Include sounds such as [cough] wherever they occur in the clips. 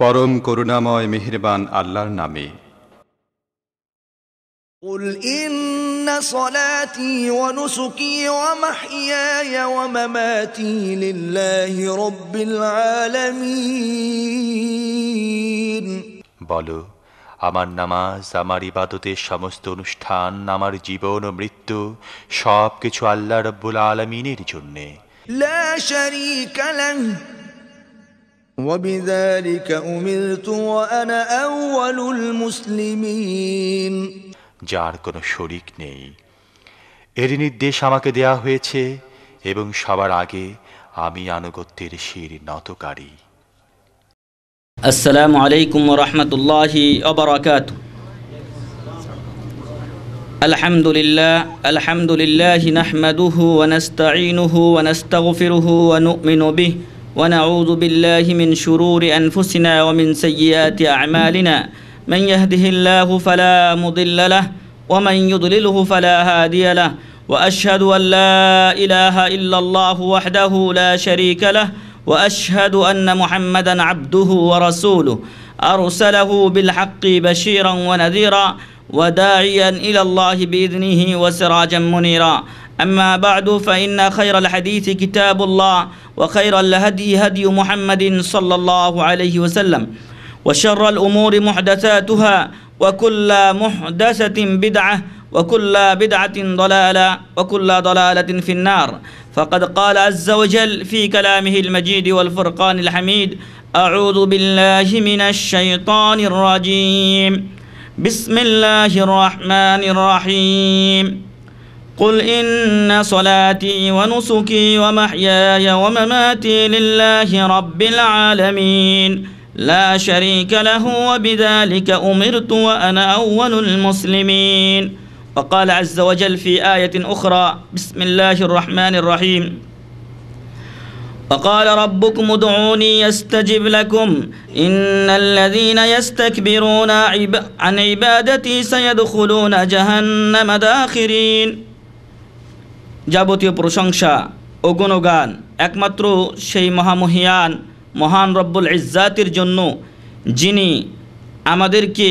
পরম করুণাময় মেহেরবান আল্লাহর নামে বলো আমার নামাজ আমার ইবাদতের সমস্ত অনুষ্ঠান আমার জীবন ও মৃত্যু সব কিছু আল্লাহ রব্বুল আলমিনের জন্যে لا شريك له وبذلك أمرت وأنا أول المسلمين যার কোনো শরিক নেই এর নির্দেশ আমাকে দেয়া হয়েছে এবং সবার আগে আমি আনুগত্যের শির নতকারী আসসালামু আলাইকুম রহমতুল্লাহি অবরাকাতুহ الحمد لله الحمد لله نحمده ونستعينه ونستغفره ونؤمن به ونعوذ بالله من شرور أنفسنا ومن سيئات أعمالنا من يهده الله فلا مضل له ومن يضلله فلا هادي له وأشهد أن لا إله إلا الله وحده لا شريك له وأشهد أن محمدا عبده ورسوله أرسله بالحق بشيرا ونذيرا وداعيا إلى الله بإذنه وسراجا منيرا أما بعد فإن خير الحديث كتاب الله وخير الهدي هدي محمد صلى الله عليه وسلم وشر الأمور محدثاتها وكل محدثة بدعة وكل بدعة ضلالة وكل ضلالة في النار فقد قال عز وجل في كلامه المجيد والفرقان الحميد أعوذ بالله من الشيطان الرجيم بسم الله الرحمن الرحيم قل إن صلاتي ونسكي ومحياي ومماتي لله رب العالمين لا شريك له وبذلك أمرت وأنا أول المسلمين وقال عز وجل في آية أخرى بسم الله الرحمن الرحيم وقال ربكم ادعوني استجب لكم ان الذين يستكبرون عن عبادتي سيدخلون جهنم داخرين যাবতীয় প্রশংসা ও গুণগান একমাত্র সেই মহামহিয়ান মহান রব্বুল ইজ্জাতের জন্য যিনি আমাদেরকে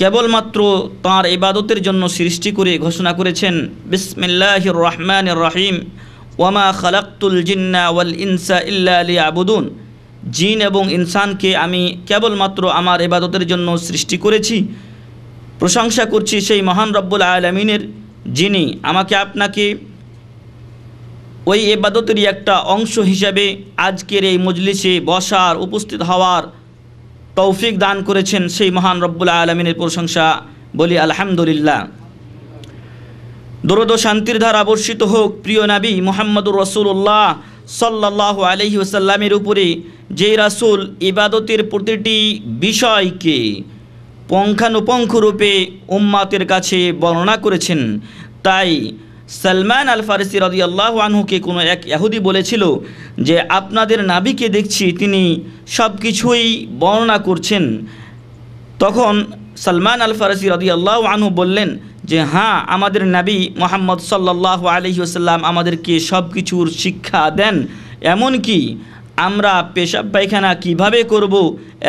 কেবলমাত্র তাঁর ইবাদতের জন্য সৃষ্টি করে ঘোষণা করেছেন বিসমিল্লাহ রহমান রহিম ওয়ামা খালাক্তুল জিন্না ওয়াল ইনসা ইল্লা আলী আবুদুন জিন এবং ইনসানকে আমি কেবলমাত্র আমার এবাদতের জন্য সৃষ্টি করেছি প্রশংসা করছি সেই মহান রব্বুল আলমিনের যিনি আমাকে আপনাকে ওই এবাদতেরই একটা অংশ হিসাবে আজকের এই মজলিসে বসার উপস্থিত হওয়ার তৌফিক দান করেছেন সেই মহান রব্বুল আলমিনের প্রশংসা বলি আলহামদুলিল্লাহ দরদ শান্তির ধার আবর্ষিত হোক প্রিয় নাবী মোহাম্মদুর রসুল্লাহ সাল্লাহ আলহি ওসাল্লামের উপরে যে রাসুল ইবাদতের প্রতিটি বিষয়কে পুঙ্খানুপুঙ্খরূপে উম্মাতের কাছে বর্ণনা করেছেন তাই সালমান আল ফারিসি রদি আল্লাহ আনহুকে কোনো এক ইহুদি বলেছিল যে আপনাদের নাবিকে দেখছি তিনি সব কিছুই বর্ণনা করছেন তখন সালমান আল ফারিসি রদি আল্লাহ আনহু বললেন যে হ্যাঁ আমাদের নাবী মোহাম্মদ সাল্লাহ আলহিউসাল্লাম আমাদেরকে সব কিছুর শিক্ষা দেন এমন কি আমরা পেশাব পায়খানা কিভাবে করব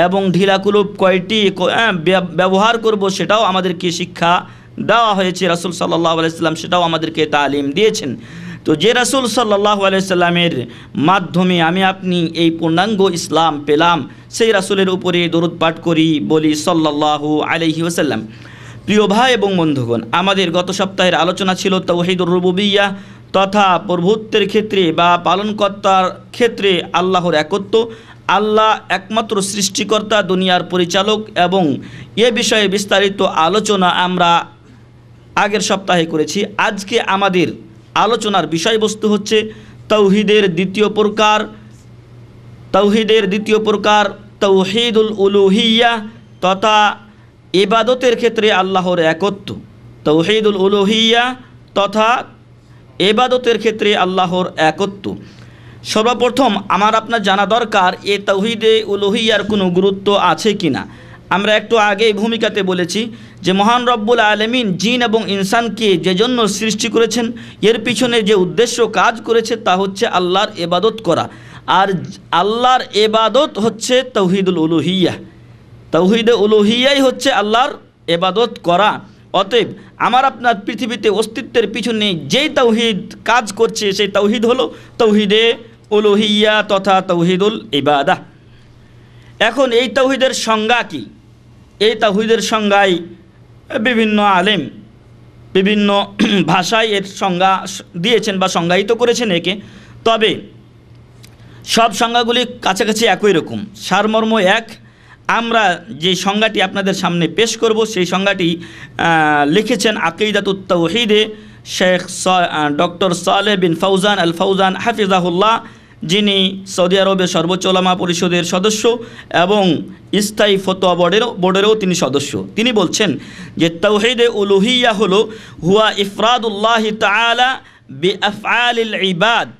এবং ঢিলাকুলুপ কয়টি হ্যাঁ, ব্যবহার করব সেটাও আমাদেরকে শিক্ষা দেওয়া হয়েছে রাসুল সাল্লাহ আলাইসাল্লাম সেটাও আমাদেরকে তালিম দিয়েছেন তো যে রাসুল সাল্লাহ আলাইসাল্লামের মাধ্যমে আমি আপনি এই পূর্ণাঙ্গ ইসলাম পেলাম সেই রাসুলের উপরে দরুদ পাঠ করি বলি সাল্লাহ আলহি ওসাল্লাম প্রিয় ভাই এবং বন্ধুগণ আমাদের গত সপ্তাহের আলোচনা ছিল তৌহিদুর রুবুবিয়া তথা প্রভুত্বের ক্ষেত্রে বা পালনকর্তার ক্ষেত্রে আল্লাহর একত্ব আল্লাহ একমাত্র সৃষ্টিকর্তা দুনিয়ার পরিচালক এবং এ বিষয়ে বিস্তারিত আলোচনা আমরা আগের সপ্তাহে করেছি আজকে আমাদের আলোচনার বিষয়বস্তু হচ্ছে তৌহিদের দ্বিতীয় প্রকার তৌহিদের দ্বিতীয় প্রকার তৌহিদুল উলুহিয়া তথা ইবাদতের ক্ষেত্রে আল্লাহর একত্ব তৌহিদুল উলুহিয়া তথা এবাদতের ক্ষেত্রে আল্লাহর একত্ব সর্বপ্রথম আমার আপনার জানা দরকার এ তৌহিদে উলোহিয়ার কোনো গুরুত্ব আছে কি না আমরা একটু আগেই ভূমিকাতে বলেছি যে মহান রব্বুল আলমিন জিন এবং ইনসানকে যে জন্য সৃষ্টি করেছেন এর পিছনে যে উদ্দেশ্য কাজ করেছে তা হচ্ছে আল্লাহর এবাদত করা আর আল্লাহর এবাদত হচ্ছে তৌহিদুল উলুহিয়া তৌহিদে উলুহিয়াই হচ্ছে আল্লাহর এবাদত করা অতএব আমার আপনার পৃথিবীতে অস্তিত্বের পিছনে যেই তৌহিদ কাজ করছে সেই তৌহিদ হলো তৌহিদে উলুহিয়া তথা তৌহিদুল ইবাদা এখন এই তৌহিদের সংজ্ঞা কি এই তাহিদের সংজ্ঞায় বিভিন্ন আলেম বিভিন্ন [clears throat] ভাষায় এর সংজ্ঞা দিয়েছেন বা সংজ্ঞায়িত করেছেন একে তবে সব সংজ্ঞাগুলি কাছাকাছি একই রকম সারমর্ম এক আমরা যে সংজ্ঞাটি আপনাদের সামনে পেশ করব সেই সংজ্ঞাটি লিখেছেন উত্তাহিদে শেখ ডক্টর সালে বিন ফৌজান আল ফৌজান হাফিজাহুল্লাহ যিনি সৌদি আরবের সর্বোচ্চ ওলামা পরিষদের সদস্য এবং স্থায়ী ফতোয়া বোর্ডেরও বোর্ডেরও তিনি সদস্য তিনি বলছেন যে তৌহিদে উলুহিয়া হল হুয়া ইফরাদুল্লাহ তালা বি আফআল ইবাদ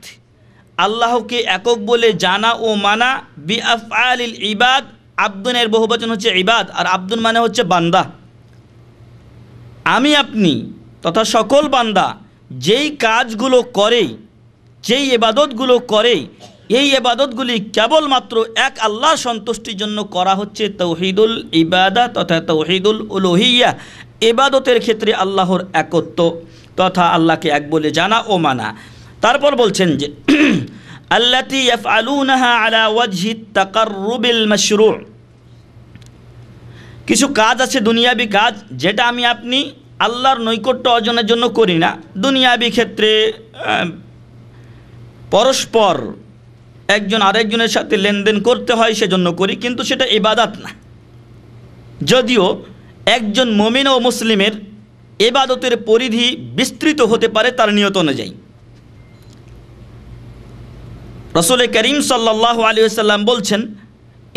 আল্লাহকে একক বলে জানা ও মানা বি আল ইবাদ আব্দুনের বহু বচন হচ্ছে ইবাদ আর আব্দুন মানে হচ্ছে বান্দা আমি আপনি তথা সকল বান্দা যেই কাজগুলো করে যেই এবাদতগুলো করে এই এবাদতগুলি কেবলমাত্র এক আল্লাহ সন্তুষ্টির জন্য করা হচ্ছে তৌহিদুল ইবাদা তথা তৌহিদুল উলোহিয়া এবাদতের ক্ষেত্রে আল্লাহর একত্ব তথা আল্লাহকে এক বলে জানা ও মানা তারপর বলছেন যে আল্লাতি ইয়াফআলুনাহা আলা ওয়াজহি তাকাররুবিল মাশরু কিছু কাজ আছে দুনিয়াবি কাজ যেটা আমি আপনি আল্লাহর নৈকট্য অর্জনের জন্য করি না দুনিয়াবি ক্ষেত্রে পরস্পর একজন আরেকজনের সাথে লেনদেন করতে হয় সেজন্য করি কিন্তু সেটা এবাদাত না যদিও একজন মমিন ও মুসলিমের এবাদতের পরিধি বিস্তৃত হতে পারে তার নিয়ত অনুযায়ী রসুল করিম সাল্লাহ আলিয়াল্লাম বলছেন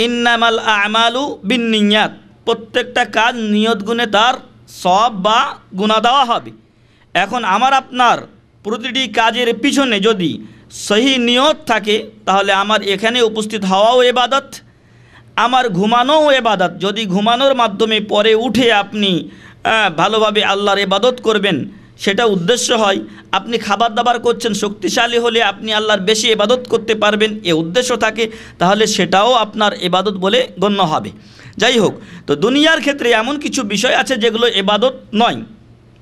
ইন্নামাল আমালু বিনিয়াত প্রত্যেকটা কাজ নিয়ত গুণে তার সব বা গুণা দেওয়া হবে এখন আমার আপনার প্রতিটি কাজের পিছনে যদি সহি নিয়ত থাকে তাহলে আমার এখানে উপস্থিত হওয়াও এবাদত আমার ঘুমানোও এবাদত যদি ঘুমানোর মাধ্যমে পরে উঠে আপনি ভালোভাবে আল্লাহর এবাদত করবেন সেটা উদ্দেশ্য হয় আপনি খাবার দাবার করছেন শক্তিশালী হলে আপনি আল্লাহর বেশি এবাদত করতে পারবেন এ উদ্দেশ্য থাকে তাহলে সেটাও আপনার এবাদত বলে গণ্য হবে যাই হোক তো দুনিয়ার ক্ষেত্রে এমন কিছু বিষয় আছে যেগুলো এবাদত নয়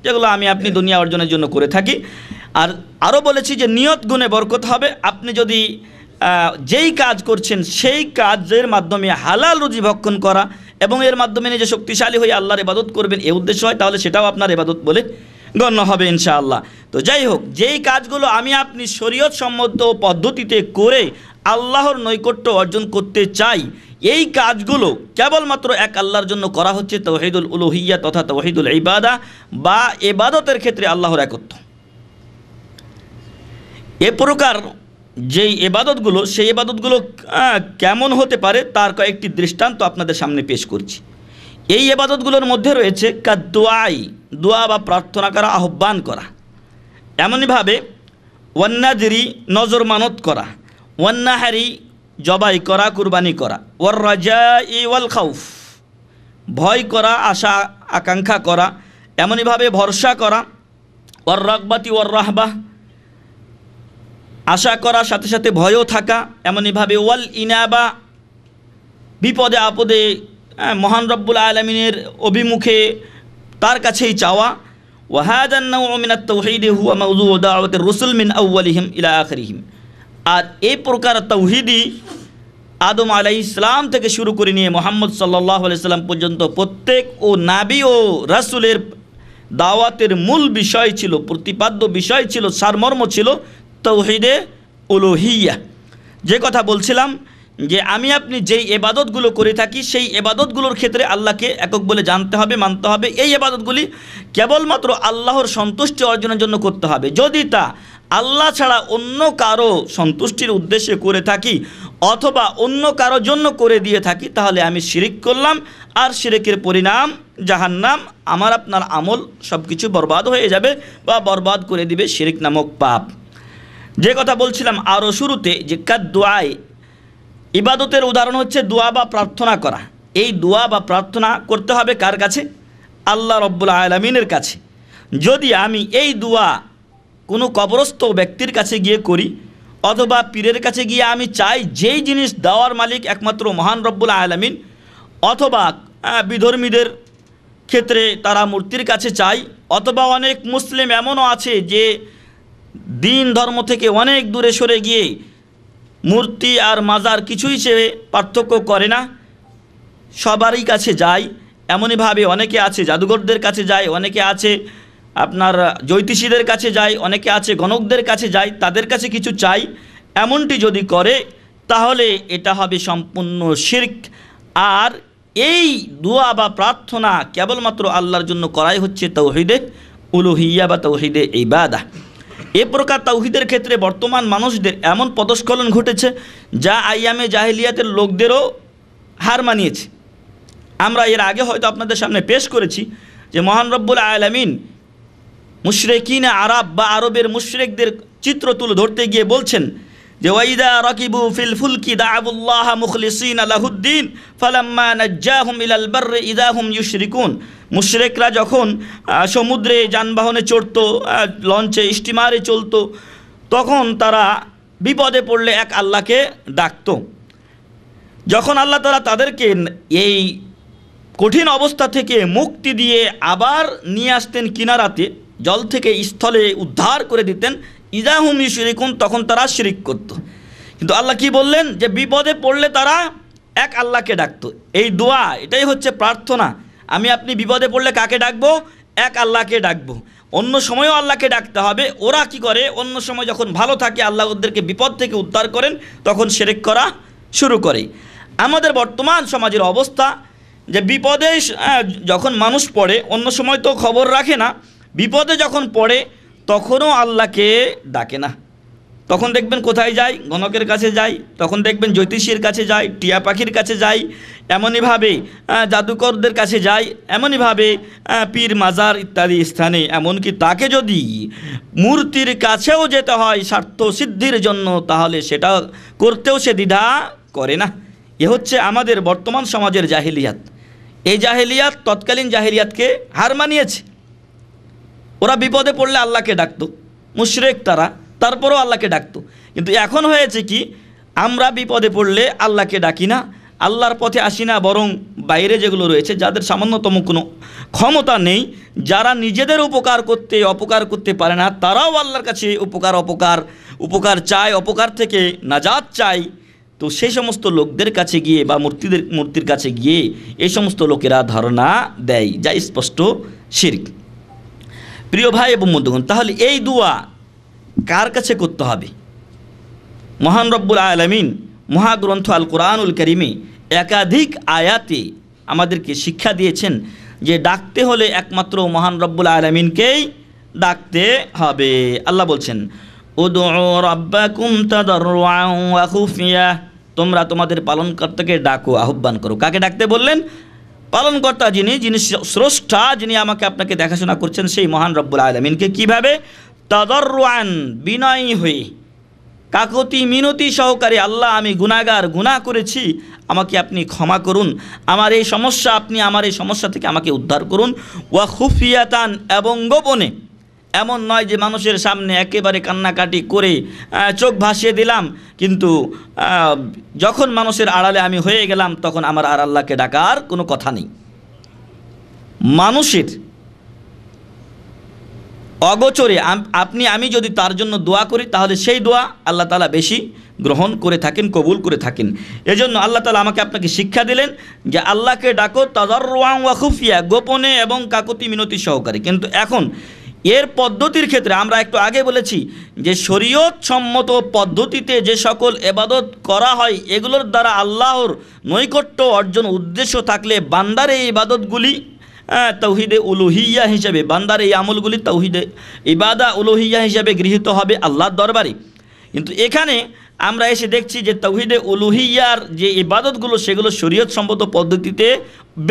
যেগুলো আমি আপনি হ্যাঁ। দুনিয়া অর্জনের জন্য করে থাকি আর আরও বলেছি যে নিয়ত গুণে বরকত হবে আপনি যদি যেই কাজ করছেন সেই কাজের মাধ্যমে হালাল রুজি ভক্ষণ করা এবং এর মাধ্যমে নিজে শক্তিশালী হয়ে আল্লাহর এবাদত করবেন এ উদ্দেশ্য হয় তাহলে সেটাও আপনার এবাদত বলে গণ্য হবে ইনশাআল্লাহ তো যাই হোক যেই কাজগুলো আমি আপনি শরীয়ত সম্মত পদ্ধতিতে করে আল্লাহর নৈকট্য অর্জন করতে চাই এই কাজগুলো কেবলমাত্র এক আল্লাহর জন্য করা হচ্ছে তহিদুল উলোহিয়া তথা তহিদুল ইবাদা বা এবাদতের ক্ষেত্রে আল্লাহর একত্ব এ প্রকার যেই এবাদতগুলো সেই এবাদতগুলো কেমন হতে পারে তার কয়েকটি দৃষ্টান্ত আপনাদের সামনে পেশ করছি এই এবাদতগুলোর মধ্যে রয়েছে কাদুয়াই দোয়া বা প্রার্থনা করা আহ্বান করা এমনইভাবে ওয়ান্নাদিরি নজর মানত করা ওয়ান্নাহারি জবাই করা কুরবানি করা ওর রাজা ওয়াল খাউফ ভয় করা আশা আকাঙ্ক্ষা করা এমনইভাবে ভরসা করা ওর রকবাতি ওর রাহবাহ আশা করার সাথে সাথে ভয়ও থাকা এমনইভাবে ওয়াল ইনাবা বিপদে আপদে হ্যাঁ, মহান রব্বুল আলমিনের অভিমুখে তার কাছেই চাওয়া ওয়াহাদান মিনাত তৌহিদে হুয়া মাউজু দাওয়াত রসুল মিন আউ্বালিহিম ইলা আখরিহিম আর এই প্রকার তৌহিদি আদম আলাই ইসলাম থেকে শুরু করে নিয়ে মোহাম্মদ সাল্লাহ সাল্লাম পর্যন্ত প্রত্যেক ও নাবি ও রাসুলের দাওয়াতের মূল বিষয় ছিল প্রতিপাদ্য বিষয় ছিল সারমর্ম ছিল তৌহিদে উলোহিয়া যে কথা বলছিলাম যে আমি আপনি যেই এবাদতগুলো করে থাকি সেই এবাদতগুলোর ক্ষেত্রে আল্লাহকে একক বলে জানতে হবে মানতে হবে এই এবাদতগুলি কেবলমাত্র আল্লাহর সন্তুষ্টি অর্জনের জন্য করতে হবে যদি তা আল্লাহ ছাড়া অন্য কারো সন্তুষ্টির উদ্দেশ্যে করে থাকি অথবা অন্য কারো জন্য করে দিয়ে থাকি তাহলে আমি শিরিক করলাম আর শিরিকের পরিণাম যাহার নাম আমার আপনার আমল সব কিছু বরবাদ হয়ে যাবে বা বরবাদ করে দিবে শিরিক নামক পাপ যে কথা বলছিলাম আরও শুরুতে যে দোয়ায় ইবাদতের উদাহরণ হচ্ছে দোয়া বা প্রার্থনা করা এই দোয়া বা প্রার্থনা করতে হবে কার কাছে আল্লাহ রব্বুল আলমিনের কাছে যদি আমি এই দোয়া কোনো কবরস্থ ব্যক্তির কাছে গিয়ে করি অথবা পীরের কাছে গিয়ে আমি চাই যেই জিনিস দেওয়ার মালিক একমাত্র মহান রব্বুল আলমিন অথবা বিধর্মীদের ক্ষেত্রে তারা মূর্তির কাছে চাই অথবা অনেক মুসলিম এমনও আছে যে দিন ধর্ম থেকে অনেক দূরে সরে গিয়ে মূর্তি আর মাজার কিছুই সে পার্থক্য করে না সবারই কাছে যায় এমনইভাবে অনেকে আছে জাদুঘরদের কাছে যায় অনেকে আছে আপনার জ্যোতিষীদের কাছে যায় অনেকে আছে গণকদের কাছে যায় তাদের কাছে কিছু চাই এমনটি যদি করে তাহলে এটা হবে সম্পূর্ণ শির্ক আর এই দোয়া বা প্রার্থনা কেবলমাত্র আল্লাহর জন্য করাই হচ্ছে তৌহিদে উলুহিয়া বা তৌহিদে বাদা এ প্রকার তাউহিদের ক্ষেত্রে বর্তমান মানুষদের এমন পদস্খলন ঘটেছে যা আইয়ামে জাহেলিয়াতের লোকদেরও হার মানিয়েছে আমরা এর আগে হয়তো আপনাদের সামনে পেশ করেছি যে মহান রব্বুল আলামিন মুশরেকিন আরব বা আরবের মুশরেকদের চিত্র তুলে ধরতে গিয়ে বলছেন যে ওয়াইদা রকিবু ফিল ফুলকি দাবুল্লাহ মুখলিসিন আলাহুদ্দিন ফালাম্মা নাজ্জাহুম ইলাল বার্র ইদাহুম ইউশরিকুন মুশরেকরা যখন সমুদ্রে যানবাহনে চড়ত লঞ্চে স্টিমারে চলত তখন তারা বিপদে পড়লে এক আল্লাহকে ডাকত যখন আল্লাহ তারা তাদেরকে এই কঠিন অবস্থা থেকে মুক্তি দিয়ে আবার নিয়ে আসতেন কিনারাতে জল থেকে স্থলে উদ্ধার করে দিতেন ইজাহুম ইশরিকুন তখন তারা শিরিক করত কিন্তু আল্লাহ কি বললেন যে বিপদে পড়লে তারা এক আল্লাহকে ডাকত এই দোয়া এটাই হচ্ছে প্রার্থনা আমি আপনি বিপদে পড়লে কাকে ডাকবো এক আল্লাহকে ডাকবো অন্য সময়ও আল্লাহকে ডাকতে হবে ওরা কি করে অন্য সময় যখন ভালো থাকে আল্লাহ ওদেরকে বিপদ থেকে উদ্ধার করেন তখন সেরেক করা শুরু করে আমাদের বর্তমান সমাজের অবস্থা যে বিপদে যখন মানুষ পড়ে অন্য সময় তো খবর রাখে না বিপদে যখন পড়ে তখনও আল্লাহকে ডাকে না তখন দেখবেন কোথায় যাই গণকের কাছে যাই তখন দেখবেন জ্যোতিষীর কাছে যাই টিয়া পাখির কাছে যাই এমনইভাবে জাদুকরদের কাছে যাই এমনইভাবে পীর মাজার ইত্যাদি স্থানে এমনকি তাকে যদি মূর্তির কাছেও যেতে হয় স্বার্থ সিদ্ধির জন্য তাহলে সেটা করতেও সে দ্বিধা করে না এ হচ্ছে আমাদের বর্তমান সমাজের জাহিলিয়াত এই জাহেলিয়াত তৎকালীন জাহেলিয়াতকে হার মানিয়েছে ওরা বিপদে পড়লে আল্লাহকে ডাকতো মুশরেক তারা তারপরও আল্লাহকে ডাকতো কিন্তু এখন হয়েছে কি আমরা বিপদে পড়লে আল্লাহকে ডাকি না আল্লাহর পথে আসি না বরং বাইরে যেগুলো রয়েছে যাদের সামান্যতম কোনো ক্ষমতা নেই যারা নিজেদের উপকার করতে অপকার করতে পারে না তারাও আল্লাহর কাছে উপকার অপকার উপকার চায় অপকার থেকে নাজাত চায় তো সেই সমস্ত লোকদের কাছে গিয়ে বা মূর্তিদের মূর্তির কাছে গিয়ে এই সমস্ত লোকেরা ধারণা দেয় যা স্পষ্ট শির্ক প্রিয় ভাই এবং মধ্যগণ তাহলে এই দোয়া কার কাছে করতে হবে মহান রব্বুল আলমিন মহাগ্রন্থ আল কোরআনুল করিমে একাধিক আয়াতে আমাদেরকে শিক্ষা দিয়েছেন যে ডাকতে হলে একমাত্র মহান রব্বুল আলমিনকেই ডাকতে হবে আল্লাহ বলছেন তোমরা তোমাদের পালনকর্তাকে ডাকো আহ্বান করো কাকে ডাকতে বললেন পালনকর্তা যিনি যিনি স্রষ্টা যিনি আমাকে আপনাকে দেখাশোনা করছেন সেই মহান রব্বুল আলমিনকে কীভাবে তদরওয়ান বিনয়ী হয়ে কাকতি মিনতি সহকারে আল্লাহ আমি গুণাগার গুণা করেছি আমাকে আপনি ক্ষমা করুন আমার এই সমস্যা আপনি আমার এই সমস্যা থেকে আমাকে উদ্ধার করুন ওয়া খুফিয়াতান এবং গোপনে এমন নয় যে মানুষের সামনে একেবারে কান্নাকাটি করে চোখ ভাসিয়ে দিলাম কিন্তু যখন মানুষের আড়ালে আমি হয়ে গেলাম তখন আমার আর আল্লাহকে ডাকার কোনো কথা নেই মানুষের অগোচরে আপনি আমি যদি তার জন্য দোয়া করি তাহলে সেই দোয়া আল্লাহ তালা বেশি গ্রহণ করে থাকেন কবুল করে থাকেন এজন্য আল্লাহ তালা আমাকে আপনাকে শিক্ষা দিলেন যে আল্লাহকে ডাকো তাজার ওয়া খুফিয়া গোপনে এবং কাকুতি মিনতি সহকারে কিন্তু এখন এর পদ্ধতির ক্ষেত্রে আমরা একটু আগে বলেছি যে শরীয়ত সম্মত পদ্ধতিতে যে সকল এবাদত করা হয় এগুলোর দ্বারা আল্লাহর নৈকট্য অর্জন উদ্দেশ্য থাকলে বান্দার এই ইবাদতগুলি হ্যাঁ, তৌহিদে উলুহিয়া হিসেবে বান্দার এই আমলগুলি তৌহিদে ইবাদা উলুহিয়া হিসেবে গৃহীত হবে আল্লাহর দরবারে কিন্তু এখানে আমরা এসে দেখছি যে তৌহিদে উলুহিয়ার যে ইবাদতগুলো সেগুলো শরীয়ত সম্মত পদ্ধতিতে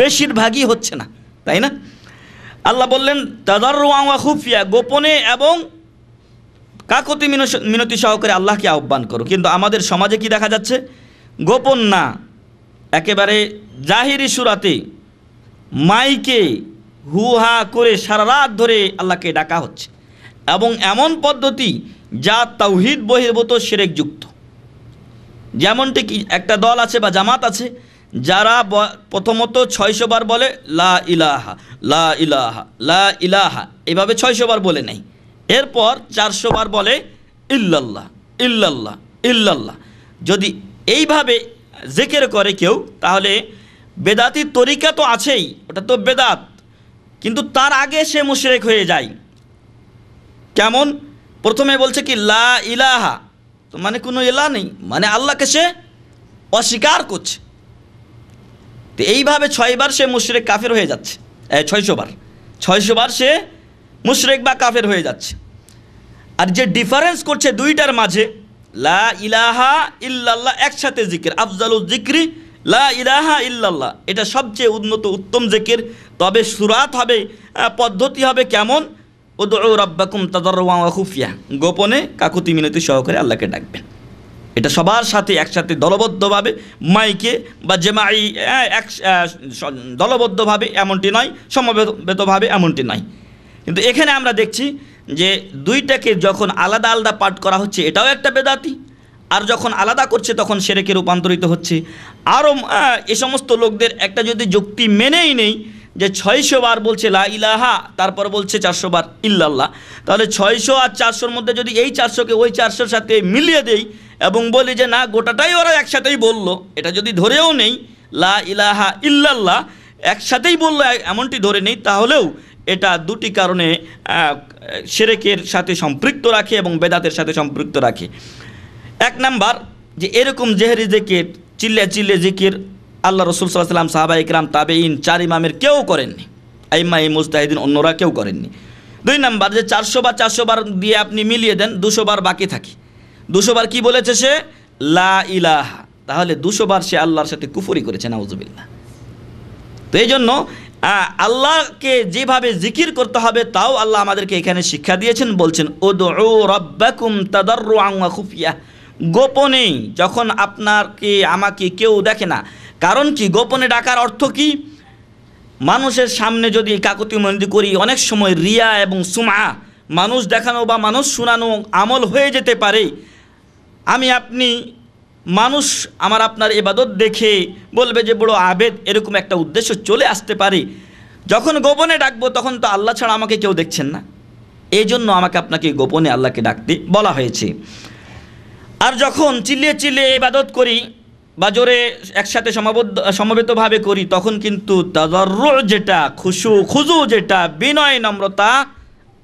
বেশিরভাগই হচ্ছে না তাই না আল্লাহ বললেন তাদার ওয়া খুফিয়া গোপনে এবং কাকতি মিনতি সহকারে আল্লাহকে আহ্বান করো কিন্তু আমাদের সমাজে কি দেখা যাচ্ছে গোপন না একেবারে জাহিরি সুরাতে মাইকে হুহা করে সারা রাত ধরে আল্লাহকে ডাকা হচ্ছে এবং এমন পদ্ধতি যা তাহিদ বহির্ভূত সেরেকযুক্ত যেমনটি কি একটা দল আছে বা জামাত আছে যারা প্রথমত ছয়শো বার বলে লা ইলাহা লা ইলাহা লা ইলাহা এভাবে ছয়শো বার বলে নেই এরপর চারশো বার বলে ইল্লাল্লাহ ইল্লাল্লাহ ইল্লাল্লাহ যদি এইভাবে জেকের করে কেউ তাহলে বেদাতি তরিকা তো আছেই ওটা তো বেদাত কিন্তু তার আগে সে মুশরেক হয়ে যায় কেমন প্রথমে বলছে কি লা ইলাহা তো মানে কোনো এলা নেই মানে আল্লাহকে সে অস্বীকার করছে তো এইভাবে ছয়বার সে মুশরেক কাফের হয়ে যাচ্ছে ছয়শোবার ছয়শোবার সে মুশরেক বা কাফের হয়ে যাচ্ছে আর যে ডিফারেন্স করছে দুইটার মাঝে লা ইলাহা ইল্লাল্লাহ একসাথে জিকির আফজালু জিক্রি লা ইলাহা ইল্লাল্লাহ এটা সবচেয়ে উন্নত উত্তম জিকির তবে সুরাত হবে পদ্ধতি হবে কেমন ও রব্বাকুম তাদার খুফিয়া গোপনে কাকুতি মিনতি সহকারে আল্লাহকে ডাকবেন এটা সবার সাথে একসাথে দলবদ্ধভাবে মাইকে বা মাই এক দলবদ্ধভাবে এমনটি নয় সমবেতভাবে এমনটি নয় কিন্তু এখানে আমরা দেখছি যে দুইটাকে যখন আলাদা আলাদা পাঠ করা হচ্ছে এটাও একটা বেদাতি আর যখন আলাদা করছে তখন সেরেকে রূপান্তরিত হচ্ছে আরও এ সমস্ত লোকদের একটা যদি যুক্তি মেনেই নেই যে ছয়শো বার বলছে লা ইলাহা তারপর বলছে চারশো বার ইল্লাল্লাহ তাহলে ছয়শো আর চারশোর মধ্যে যদি এই চারশোকে ওই চারশোর সাথে মিলিয়ে দেই এবং বলি যে না গোটাটাই ওরা একসাথেই বলল এটা যদি ধরেও নেই লা ইলাহা ইল্লাল্লাহ একসাথেই বললো এমনটি ধরে নেই তাহলেও এটা দুটি কারণে সেরেকের সাথে সম্পৃক্ত রাখে এবং বেদাতের সাথে সম্পৃক্ত রাখে এক নাম্বার যে এরকম জেহরি জেকের চিল্লে চিল্লে জিকির আল্লাহ রসুল সাল্লাহ সাল্লাম সাহাবা ইকরাম তাবেইন চার ইমামের কেউ করেননি আইমা এই মুস্তাহিদিন অন্যরা কেউ করেননি দুই নাম্বার যে চারশো বা চারশো বার দিয়ে আপনি মিলিয়ে দেন দুশো বার বাকি থাকে দুশোবার কি বলেছে সে লা ইলাহা তাহলে দুশোবার সে আল্লাহর সাথে কুফরি করেছে নাউজুবিল্লা তো এই জন্য আল্লাহকে যেভাবে জিকির করতে হবে তাও আল্লাহ আমাদেরকে এখানে শিক্ষা দিয়েছেন বলছেন ও রব্বাকুম তাদার খুফিয়া গোপনেই যখন আপনাকে আমাকে কেউ দেখে না কারণ কি গোপনে ডাকার অর্থ কি মানুষের সামনে যদি মন্দি করি অনেক সময় রিয়া এবং সুমা মানুষ দেখানো বা মানুষ শোনানো আমল হয়ে যেতে পারে আমি আপনি মানুষ আমার আপনার এবাদত দেখে বলবে যে বড় আবেদ এরকম একটা উদ্দেশ্য চলে আসতে পারে যখন গোপনে ডাকবো তখন তো আল্লাহ ছাড়া আমাকে কেউ দেখছেন না এই জন্য আমাকে আপনাকে গোপনে আল্লাহকে ডাকতে বলা হয়েছে আর যখন চিল্লিয়ে চিলিয়ে ইবাদত করি বা জোরে একসাথে সমাবদ্ধ সমবেতভাবে করি তখন কিন্তু তাজর যেটা খুশু খুজু যেটা বিনয় নম্রতা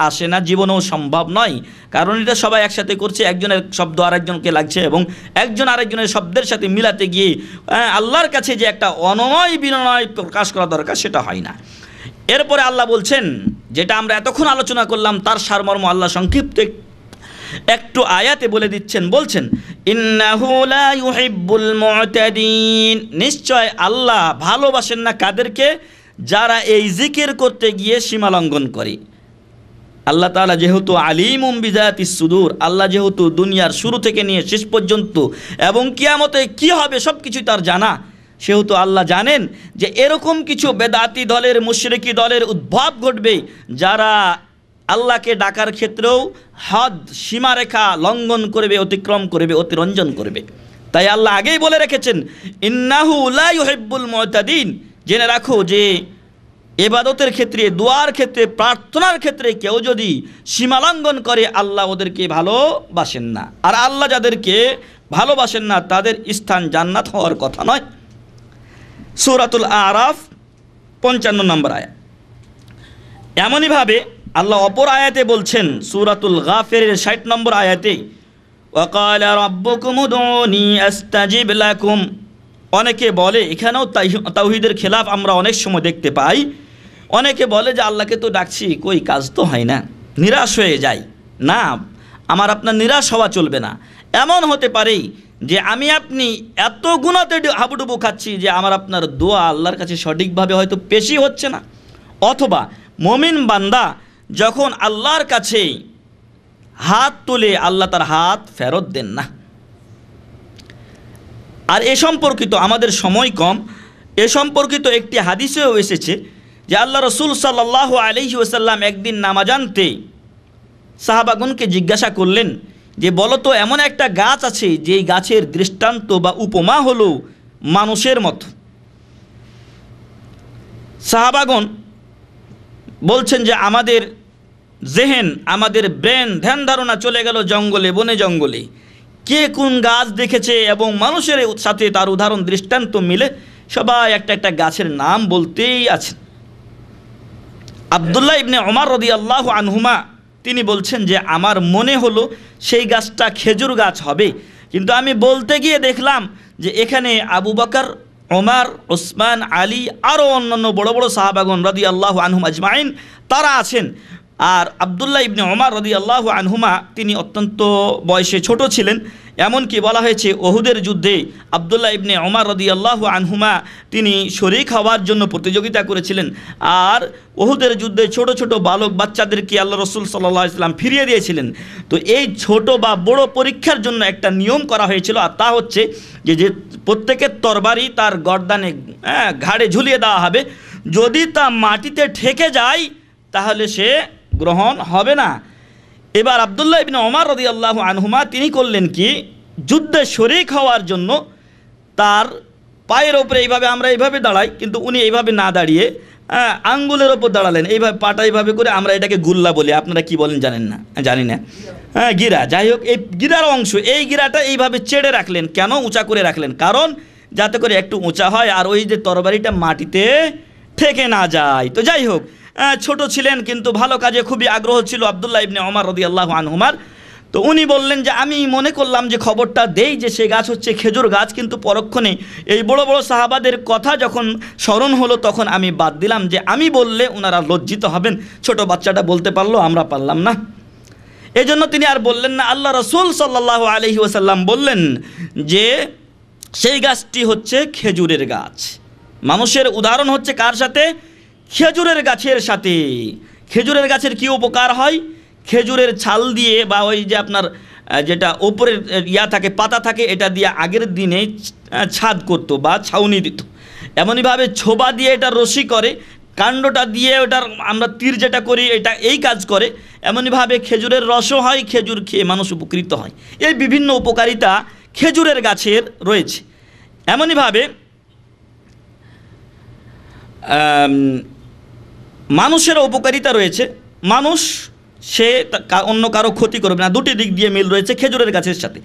আসে না জীবনেও সম্ভব নয় কারণ এটা সবাই একসাথে করছে একজনের শব্দ আরেকজনকে লাগছে এবং একজন আরেকজনের শব্দের সাথে মিলাতে গিয়ে হ্যাঁ, আল্লাহর কাছে যে একটা অনময় বিনয় প্রকাশ করা দরকার সেটা হয় না এরপরে আল্লাহ বলছেন যেটা আমরা এতক্ষণ আলোচনা করলাম তার সারমর্ম আল্লাহ সংক্ষিপ্ত একটু আয়াতে বলে দিচ্ছেন বলছেন নিশ্চয় আল্লাহ ভালোবাসেন না কাদেরকে যারা এই জিকির করতে গিয়ে সীমালঙ্ঘন করে আল্লাহ তালা যেহেতু আলিম বিজাত সুদূর আল্লাহ যেহেতু দুনিয়ার শুরু থেকে নিয়ে শেষ পর্যন্ত এবং কিয়ামতে কি হবে সব কিছুই তার জানা সেহেতু আল্লাহ জানেন যে এরকম কিছু বেদাতি দলের মুশরেকি দলের উদ্ভব ঘটবে যারা আল্লাহকে ডাকার ক্ষেত্রেও হদ সীমারেখা লঙ্ঘন করবে অতিক্রম করবে অতিরঞ্জন করবে তাই আল্লাহ আগেই বলে রেখেছেন ইন্নাহু উল্লাহ হেব্বুল মতাদিন জেনে রাখো যে এবাদতের ক্ষেত্রে দোয়ার ক্ষেত্রে প্রার্থনার ক্ষেত্রে কেউ যদি সীমালঙ্ঘন করে আল্লাহ ওদেরকে ভালোবাসেন না আর আল্লাহ যাদেরকে ভালোবাসেন না তাদের স্থান জান্নাত হওয়ার কথা নয় সৌরাতুল আরাফ পঞ্চান্ন নম্বর আয়া এমনইভাবে আল্লাহ অপর আয়াতে বলছেন সুরাতুল গাফের ষাট নম্বর আয়াতে ওকাল রব্বকুমুদনি অনেকে বলে এখানেও তাহিদের খেলাফ আমরা অনেক সময় দেখতে পাই অনেকে বলে যে আল্লাহকে তো ডাকছি কই কাজ তো হয় না নিরাশ হয়ে যায় না আমার আপনার নিরাশ হওয়া চলবে না এমন হতে পারে যে আমি আপনি এত গুণাতে হাবুডুবু খাচ্ছি যে আমার আপনার দোয়া আল্লাহর কাছে সঠিকভাবে হয়তো পেশি হচ্ছে না অথবা মমিন বান্দা যখন আল্লাহর কাছে হাত তুলে আল্লাহ তার হাত ফেরত দেন না আর এ সম্পর্কিত আমাদের সময় কম এ সম্পর্কিত একটি হাদিসেও এসেছে যে আল্লাহ রসুল সাল্লাহ আলহি ওসাল্লাম একদিন নামাজানতে সাহাবাগুনকে জিজ্ঞাসা করলেন যে বলতো এমন একটা গাছ আছে যেই গাছের দৃষ্টান্ত বা উপমা হল মানুষের মতো সাহাবাগন বলছেন যে আমাদের জেহেন আমাদের ব্রেন ধ্যান ধারণা চলে গেল জঙ্গলে বনে জঙ্গলে কে কোন গাছ দেখেছে এবং মানুষের সাথে তার উদাহরণ দৃষ্টান্ত মিলে সবাই একটা একটা গাছের নাম বলতেই আছেন আবদুল্লাহ ইবনে অমর রদি আল্লাহ আনহুমা তিনি বলছেন যে আমার মনে হলো সেই গাছটা খেজুর গাছ হবে কিন্তু আমি বলতে গিয়ে দেখলাম যে এখানে আবু বাকর ওমার ওসমান আলী আরও অন্যান্য বড় বড় সাহাবাগন রদি আল্লাহ আনহুম আজমাইন তারা আছেন আর আবদুল্লাহ ইবনে অমার রদি আল্লাহ আনহুমা তিনি অত্যন্ত বয়সে ছোট ছিলেন এমনকি বলা হয়েছে ওহুদের যুদ্ধে আবদুল্লাহ ইবনে অমার রদিয়াল্লাহ আনহুমা তিনি শরিক হওয়ার জন্য প্রতিযোগিতা করেছিলেন আর ওহুদের যুদ্ধে ছোট ছোট বালক বাচ্চাদেরকে আল্লাহ রসুল সাল্লাহ ইসলাম ফিরিয়ে দিয়েছিলেন তো এই ছোট বা বড় পরীক্ষার জন্য একটা নিয়ম করা হয়েছিল আর তা হচ্ছে যে যে প্রত্যেকের তরবারি তার গর্দানে হ্যাঁ, ঘাড়ে ঝুলিয়ে দেওয়া হবে যদি তা মাটিতে ঠেকে যায় তাহলে সে গ্রহণ হবে না এবার আবদুল্লাহ ইবিন ওমার রদি আল্লাহ আনহুমা তিনি করলেন কি যুদ্ধে শরিক হওয়ার জন্য তার পায়ের ওপরে এইভাবে আমরা এইভাবে দাঁড়াই কিন্তু উনি এইভাবে না দাঁড়িয়ে হ্যাঁ, আঙ্গুলের ওপর দাঁড়ালেন এইভাবে পাটা এইভাবে করে আমরা এটাকে গুল্লা বলি আপনারা কি বলেন জানেন না জানি না হ্যাঁ গিরা যাই হোক এই গিরার অংশ এই গিরাটা এইভাবে চেড়ে রাখলেন কেন উঁচা করে রাখলেন কারণ যাতে করে একটু উঁচা হয় আর ওই যে তরবারিটা মাটিতে ঠেকে না যায় তো যাই হোক ছোট ছিলেন কিন্তু ভালো কাজে খুবই আগ্রহ ছিল আবদুল্লাহ ইবনে অমার রদি আল্লাহ আনহুমার তো উনি বললেন যে আমি মনে করলাম যে খবরটা দেই যে সে গাছ হচ্ছে খেজুর গাছ কিন্তু পরক্ষণে এই বড় বড় সাহাবাদের কথা যখন স্মরণ হলো তখন আমি বাদ দিলাম যে আমি বললে ওনারা লজ্জিত হবেন ছোট বাচ্চাটা বলতে পারলো আমরা পারলাম না এই জন্য তিনি আর বললেন না আল্লাহ রসুল সাল্লাহ আলহি ওসাল্লাম বললেন যে সেই গাছটি হচ্ছে খেজুরের গাছ মানুষের উদাহরণ হচ্ছে কার সাথে খেজুরের গাছের সাথে খেজুরের গাছের কি উপকার হয় খেজুরের ছাল দিয়ে বা ওই যে আপনার যেটা ওপরের ইয়া থাকে পাতা থাকে এটা দিয়ে আগের দিনে ছাদ করত বা ছাউনি দিত এমনইভাবে ছোবা দিয়ে এটা রশি করে কাণ্ডটা দিয়ে ওটার আমরা তীর যেটা করি এটা এই কাজ করে এমনইভাবে খেজুরের রসও হয় খেজুর খেয়ে মানুষ উপকৃত হয় এই বিভিন্ন উপকারিতা খেজুরের গাছের রয়েছে এমনইভাবে মানুষের উপকারিতা রয়েছে মানুষ সে অন্য কারো ক্ষতি করবে না দুটি দিক দিয়ে মিল রয়েছে খেজুরের গাছের সাথে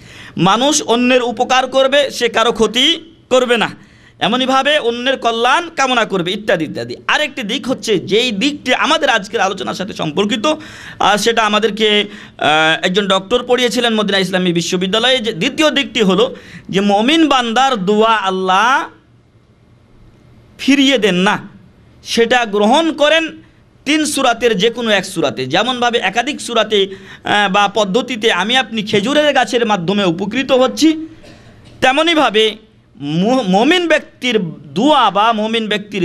মানুষ অন্যের উপকার করবে সে কারো ক্ষতি করবে না এমনইভাবে অন্যের কল্যাণ কামনা করবে ইত্যাদি ইত্যাদি আরেকটি দিক হচ্ছে যেই দিকটি আমাদের আজকের আলোচনার সাথে সম্পর্কিত সেটা আমাদেরকে একজন ডক্টর পড়িয়েছিলেন মদিনা ইসলামী বিশ্ববিদ্যালয়ে যে দ্বিতীয় দিকটি হলো যে মমিন বান্দার দোয়া আল্লাহ ফিরিয়ে দেন না সেটা গ্রহণ করেন তিন সুরাতের যে কোনো এক সুরাতে যেমনভাবে একাধিক সুরাতে বা পদ্ধতিতে আমি আপনি খেজুরের গাছের মাধ্যমে উপকৃত হচ্ছি তেমনইভাবে মমিন ব্যক্তির দোয়া বা মমিন ব্যক্তির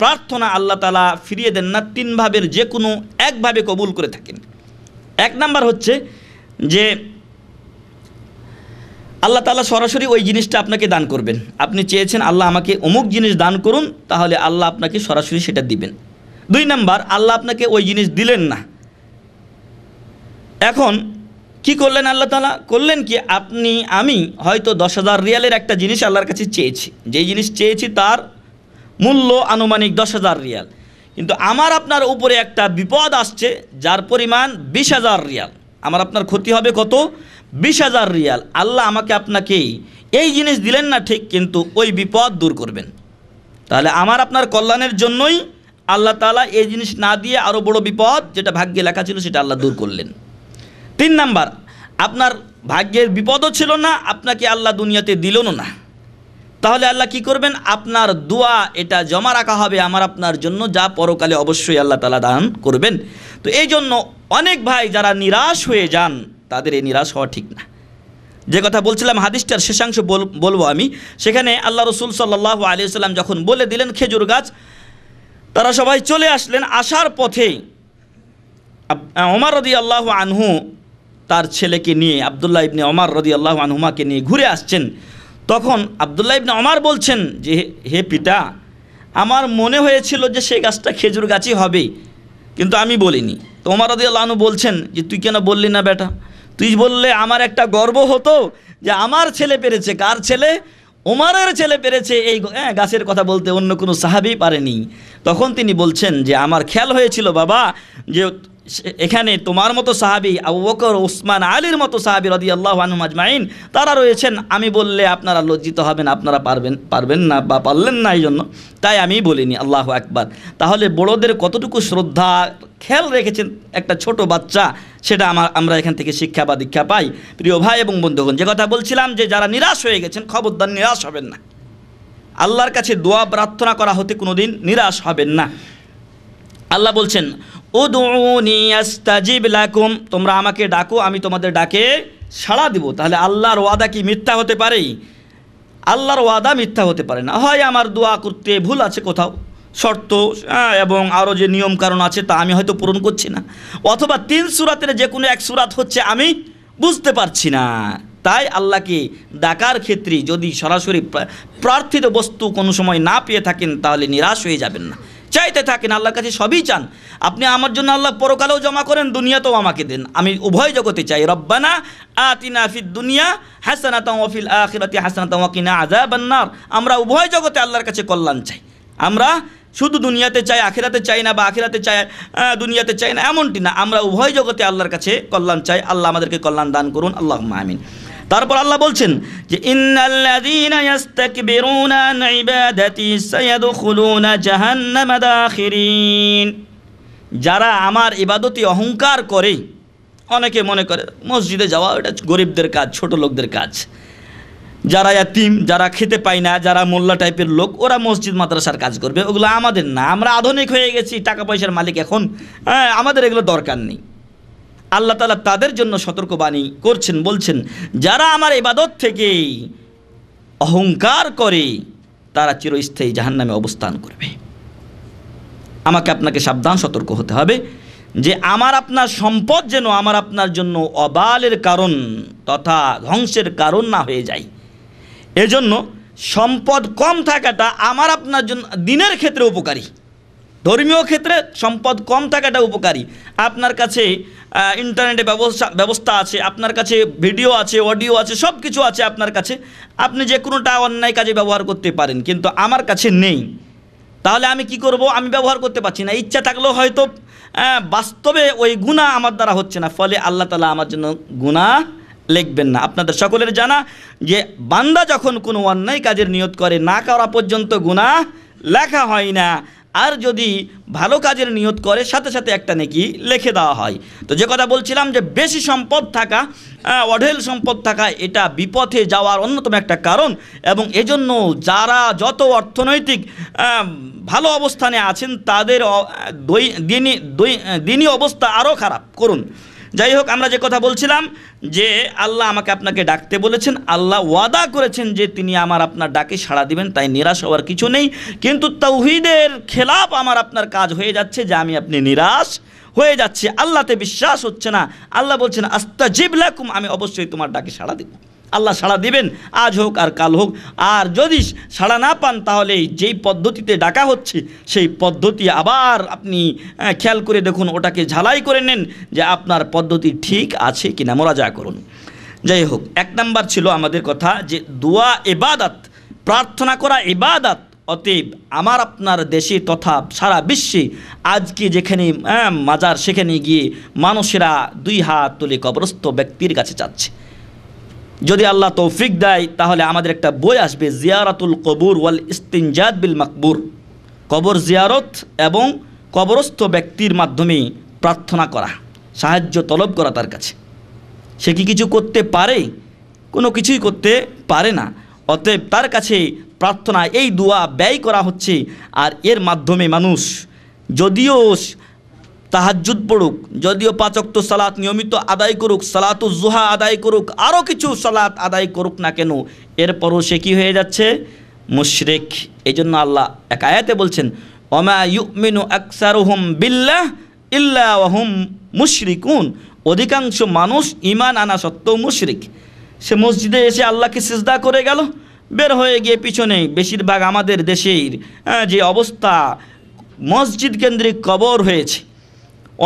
প্রার্থনা আল্লাহ তালা ফিরিয়ে দেন না তিন ভাবের যে কোনো একভাবে কবুল করে থাকেন এক নাম্বার হচ্ছে যে আল্লাহ তালা সরাসরি ওই জিনিসটা আপনাকে দান করবেন আপনি চেয়েছেন আল্লাহ আমাকে অমুক জিনিস দান করুন তাহলে আল্লাহ আপনাকে সরাসরি সেটা দিবেন দুই নাম্বার আল্লাহ আপনাকে ওই জিনিস দিলেন না এখন কি করলেন আল্লাহ তালা করলেন কি আপনি আমি হয়তো দশ হাজার রিয়ালের একটা জিনিস আল্লাহর কাছে চেয়েছি যেই জিনিস চেয়েছি তার মূল্য আনুমানিক দশ হাজার রিয়াল কিন্তু আমার আপনার উপরে একটা বিপদ আসছে যার পরিমাণ বিশ হাজার রিয়াল আমার আপনার ক্ষতি হবে কত বিশ হাজার রিয়াল আল্লাহ আমাকে আপনাকে এই জিনিস দিলেন না ঠিক কিন্তু ওই বিপদ দূর করবেন তাহলে আমার আপনার কল্যাণের জন্যই আল্লাহ তালা এই জিনিস না দিয়ে আরও বড় বিপদ যেটা ভাগ্যে লেখা ছিল সেটা আল্লাহ দূর করলেন তিন নাম্বার আপনার ভাগ্যের বিপদও ছিল না আপনাকে আল্লাহ দুনিয়াতে দিল না তাহলে আল্লাহ কি করবেন আপনার দোয়া এটা জমা রাখা হবে আমার আপনার জন্য যা পরকালে অবশ্যই আল্লাহ তালা দান করবেন তো এই জন্য অনেক ভাই যারা নিরাশ হয়ে যান তাদের এই নিরাশ হওয়া ঠিক না যে কথা বলছিলাম হাদিসটার শেষাংশ বলবো আমি সেখানে আল্লাহ রসুল সাল্লাহ আলিয়াল্লাম যখন বলে দিলেন খেজুর গাছ তারা সবাই চলে আসলেন আসার পথে অমার রদি আল্লাহ আনহু তার ছেলেকে নিয়ে আবদুল্লাহ ইবনে অমার রদি আল্লাহ আনহুমাকে নিয়ে ঘুরে আসছেন তখন আবদুল্লাহ ইবনে অমার বলছেন যে হে পিতা আমার মনে হয়েছিল যে সে গাছটা খেজুর গাছই হবে কিন্তু আমি বলিনি তো অমর রদি আল্লাহ আনহু বলছেন যে তুই কেন বললি না বেটা তুই বললে আমার একটা গর্ব হতো যে আমার ছেলে পেরেছে কার ছেলে ওমারের ছেলে পেরেছে এই হ্যাঁ, গাছের কথা বলতে অন্য কোনো সাহাবি পারেনি তখন তিনি বলছেন যে আমার খেয়াল হয়েছিল বাবা যে এখানে তোমার মতো সাহাবি আবু বকর ওসমান আলীর মতো সাহাবি রদি আল্লাহ আজমাইন তারা রয়েছেন আমি বললে আপনারা লজ্জিত হবেন আপনারা পারবেন পারবেন না বা পারলেন না এই জন্য তাই আমি বলিনি আল্লাহ একবার তাহলে বড়োদের কতটুকু শ্রদ্ধা খেয়াল রেখেছেন একটা ছোট বাচ্চা সেটা আমার আমরা এখান থেকে শিক্ষা বা দীক্ষা পাই প্রিয় ভাই এবং বন্ধুগণ যে কথা বলছিলাম যে যারা নিরাশ হয়ে গেছেন খবরদার নিরাশ হবেন না আল্লাহর কাছে দোয়া প্রার্থনা করা হতে কোনো দিন নিরাশ হবেন না আল্লাহ বলছেন লাকুম তোমরা আমাকে ডাকো আমি তোমাদের ডাকে সাড়া দিব তাহলে আল্লাহর ওয়াদা কি মিথ্যা হতে পারে আল্লাহর ওয়াদা মিথ্যা হতে পারে না হয় আমার দোয়া করতে ভুল আছে কোথাও শর্ত এবং আরও যে নিয়ম কারণ আছে তা আমি হয়তো পূরণ করছি না অথবা তিন সুরাতের যে কোনো এক সুরাত হচ্ছে আমি বুঝতে পারছি না তাই আল্লাহকে ডাকার ক্ষেত্রে যদি সরাসরি প্রার্থিত বস্তু কোনো সময় না পেয়ে থাকেন তাহলে নিরাশ হয়ে যাবেন না চাইতে থাকেন আল্লাহর কাছে সবই চান আপনি আমার জন্য আল্লাহ পরকালেও জমা করেন দুনিয়াতেও আমাকে দেন আমি উভয় জগতে চাই রব্বানা আতিনা ফিদ দুনিয়া হাসানাতাম ওয়াফিল আখিরাতি হাসানাতাম ওয়াকিনা আযাবান্নার আমরা উভয় জগতে আল্লাহর কাছে কল্যাণ চাই আমরা শুধু দুনিয়াতে চাই আখেরাতে চাই না বা আখেরাতে চাই দুনিয়াতে চাই না এমনটি না আমরা উভয় জগতে আল্লাহর কাছে কল্যাণ চাই আল্লাহ আমাদেরকে কল্যাণ দান করুন আল্লাহ মামিন তারপর আল্লাহ বলছেন যে ইন্নাল্লাযীনা ইস্তাকবিরুনা আন ইবাদাতি সায়াদখুলুনা জাহান্নামা দাখিরিন যারা আমার ইবাদতি অহংকার করে অনেকে মনে করে মসজিদে যাওয়া এটা গরিবদের কাজ ছোট লোকদের কাজ যারা এতিম যারা খেতে পায় না যারা মোল্লা টাইপের লোক ওরা মসজিদ মাদ্রাসার কাজ করবে ওগুলো আমাদের না আমরা আধুনিক হয়ে গেছি টাকা পয়সার মালিক এখন হ্যাঁ আমাদের এগুলো দরকার নেই আল্লাহ তালা তাদের জন্য সতর্কবাণী করছেন বলছেন যারা আমার ইবাদত থেকে অহংকার করে তারা চিরস্থায়ী জাহান নামে অবস্থান করবে আমাকে আপনাকে সাবধান সতর্ক হতে হবে যে আমার আপনার সম্পদ যেন আমার আপনার জন্য অবালের কারণ তথা ধ্বংসের কারণ না হয়ে যায় এজন্য সম্পদ কম থাকাটা আমার আপনার জন্য দিনের ক্ষেত্রে উপকারী ধর্মীয় ক্ষেত্রে সম্পদ কম থাকাটা উপকারী আপনার কাছে ইন্টারনেটে ব্যবস্থা ব্যবস্থা আছে আপনার কাছে ভিডিও আছে অডিও আছে সব কিছু আছে আপনার কাছে আপনি যে কোনোটা অন্যায় কাজে ব্যবহার করতে পারেন কিন্তু আমার কাছে নেই তাহলে আমি কি করব আমি ব্যবহার করতে পারছি না ইচ্ছা থাকলেও হয়তো বাস্তবে ওই গুণা আমার দ্বারা হচ্ছে না ফলে আল্লাহ তালা আমার জন্য গুণা লিখবেন না আপনাদের সকলের জানা যে বান্দা যখন কোনো অন্যায় কাজের নিয়ত করে না করা পর্যন্ত গুণা লেখা হয় না আর যদি ভালো কাজের নিয়ত করে সাথে সাথে একটা নেকি লেখে দেওয়া হয় তো যে কথা বলছিলাম যে বেশি সম্পদ থাকা অঢেল সম্পদ থাকা এটা বিপথে যাওয়ার অন্যতম একটা কারণ এবং এজন্য যারা যত অর্থনৈতিক ভালো অবস্থানে আছেন তাদের দিনই অবস্থা আরও খারাপ করুন যাই হোক আমরা যে কথা বলছিলাম যে আল্লাহ আমাকে আপনাকে ডাকতে বলেছেন আল্লাহ ওয়াদা করেছেন যে তিনি আমার আপনার ডাকে সাড়া দিবেন তাই নিরাশ হওয়ার কিছু নেই কিন্তু তৌহিদের খেলাপ আমার আপনার কাজ হয়ে যাচ্ছে যে আমি আপনি নিরাশ হয়ে যাচ্ছে আল্লাহতে বিশ্বাস হচ্ছে না আল্লাহ বলছেন আস্তা জিবলাকুম আমি অবশ্যই তোমার ডাকে সাড়া দিব আল্লাহ সাড়া দিবেন আজ হোক আর কাল হোক আর যদি সাড়া না পান তাহলে যেই পদ্ধতিতে ডাকা হচ্ছে সেই পদ্ধতি আবার আপনি খেয়াল করে দেখুন ওটাকে ঝালাই করে নেন যে আপনার পদ্ধতি ঠিক আছে কি মরা যা করুন যাই হোক এক নাম্বার ছিল আমাদের কথা যে দোয়া এবাদাত প্রার্থনা করা এবাদাত অতএব আমার আপনার দেশে তথা সারা বিশ্বে আজকে যেখানে মাজার সেখানে গিয়ে মানুষেরা দুই হাত তুলে কবরস্থ ব্যক্তির কাছে যাচ্ছে যদি আল্লাহ তৌফিক দেয় তাহলে আমাদের একটা বই আসবে জিয়ারাতুল কবুর ওয়াল ইস্তিনজাদ বিল মাকবুর কবর জিয়ারত এবং কবরস্থ ব্যক্তির মাধ্যমে প্রার্থনা করা সাহায্য তলব করা তার কাছে সে কি কিছু করতে পারে কোনো কিছুই করতে পারে না অতএব তার কাছে প্রার্থনা এই দোয়া ব্যয় করা হচ্ছে আর এর মাধ্যমে মানুষ যদিও তাহাজুদ পড়ুক যদিও তো সালাত নিয়মিত আদায় করুক সালাতু জুহা আদায় করুক আরও কিছু সালাত আদায় করুক না কেন এরপরও সে কী হয়ে যাচ্ছে মুশরেক এই জন্য আল্লাহ আয়াতে বলছেন অমা ইউমিনু হুম বিল্লাহ ইল্লা মুশরিক মুশরিকুন অধিকাংশ মানুষ ইমান আনা সত্ত্বেও মুশরিক সে মসজিদে এসে আল্লাহকে সিজদা করে গেল বের হয়ে গিয়ে পিছনে বেশিরভাগ আমাদের দেশের যে অবস্থা মসজিদ কেন্দ্রিক কবর হয়েছে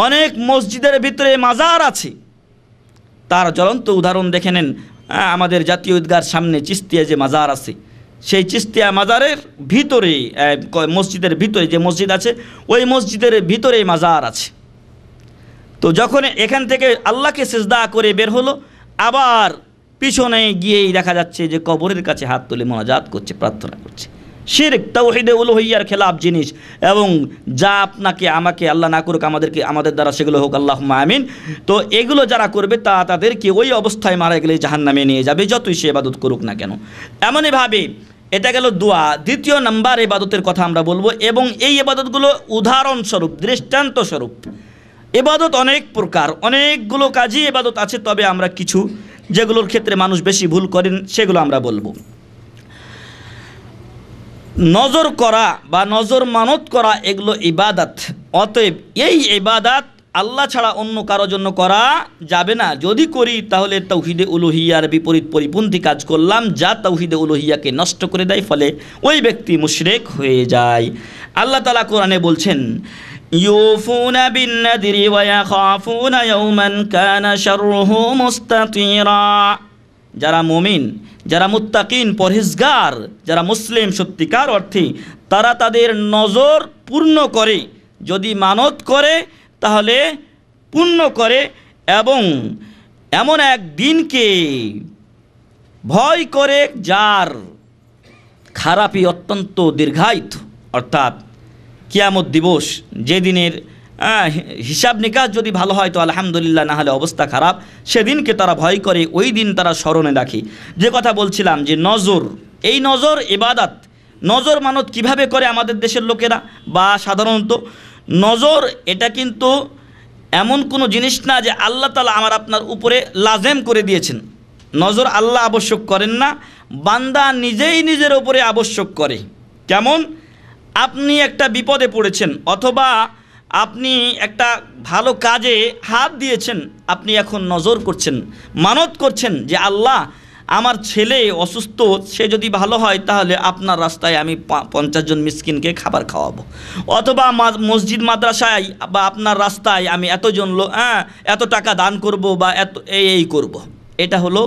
অনেক মসজিদের ভিতরে মাজার আছে তার জ্বলন্ত উদাহরণ দেখে নেন আমাদের জাতীয় ঈদগার সামনে চিস্তিয়া যে মাজার আছে সেই চিস্তিয়া মাজারের ভিতরে মসজিদের ভিতরে যে মসজিদ আছে ওই মসজিদের ভিতরে মাজার আছে তো যখন এখান থেকে আল্লাহকে সেজদা করে বের হলো আবার পিছনে গিয়েই দেখা যাচ্ছে যে কবরের কাছে হাত তুলে মনাজাত করছে প্রার্থনা করছে শির্ক তাওহিদে উলুহিয়ার খেলাফ জিনিস এবং যা আপনাকে আমাকে আল্লাহ না করুক আমাদেরকে আমাদের দ্বারা সেগুলো হোক আল্লাহ আমিন তো এগুলো যারা করবে তা তাদেরকে ওই অবস্থায় মারা গেলে জাহান নামে নিয়ে যাবে যতই সে এবাদত করুক না কেন এমনইভাবে এটা গেল দোয়া দ্বিতীয় নাম্বার এবাদতের কথা আমরা বলবো এবং এই এবাদতগুলো উদাহরণস্বরূপ দৃষ্টান্তস্বরূপ এবাদত অনেক প্রকার অনেকগুলো কাজই এবাদত আছে তবে আমরা কিছু যেগুলোর ক্ষেত্রে মানুষ বেশি ভুল করেন সেগুলো আমরা বলবো নজর করা বা নজর মানত করা এগুলো ইবাদাত অতএব এই ইবাদাত আল্লাহ ছাড়া অন্য কারো জন্য করা যাবে না যদি করি তাহলে তৌহিদে উলুহিয়ার বিপরীত পরিপন্থী কাজ করলাম যা তৌহিদে উলুহিয়াকে নষ্ট করে দেয় ফলে ওই ব্যক্তি মুশরেক হয়ে যায় আল্লাহ তালা কোরআনে বলছেন যারা মুমিন যারা মুত্তাকিন পরহেজগার যারা মুসলিম সত্যিকার অর্থে তারা তাদের নজর পূর্ণ করে যদি মানত করে তাহলে পূর্ণ করে এবং এমন এক দিনকে ভয় করে যার খারাপই অত্যন্ত দীর্ঘায়িত অর্থাৎ কিয়ামত দিবস যে দিনের হ্যাঁ, হিসাব নিকাশ যদি ভালো হয় তো আলহামদুলিল্লাহ না হলে অবস্থা খারাপ সেদিনকে তারা ভয় করে ওই দিন তারা স্মরণে রাখি যে কথা বলছিলাম যে নজর এই নজর এবাদাত নজর মানত কিভাবে করে আমাদের দেশের লোকেরা বা সাধারণত নজর এটা কিন্তু এমন কোনো জিনিস না যে আল্লাহ তালা আমার আপনার উপরে লাজেম করে দিয়েছেন নজর আল্লাহ আবশ্যক করেন না বান্দা নিজেই নিজের ওপরে আবশ্যক করে কেমন আপনি একটা বিপদে পড়েছেন অথবা আপনি একটা ভালো কাজে হাত দিয়েছেন আপনি এখন নজর করছেন মানত করছেন যে আল্লাহ আমার ছেলে অসুস্থ সে যদি ভালো হয় তাহলে আপনার রাস্তায় আমি পঞ্চাশ জন মিসকিনকে খাবার খাওয়াবো অথবা মসজিদ মাদ্রাসায় বা আপনার রাস্তায় আমি এতজন লো হ্যাঁ এত টাকা দান করব বা এত এই এই করব। এটা হলো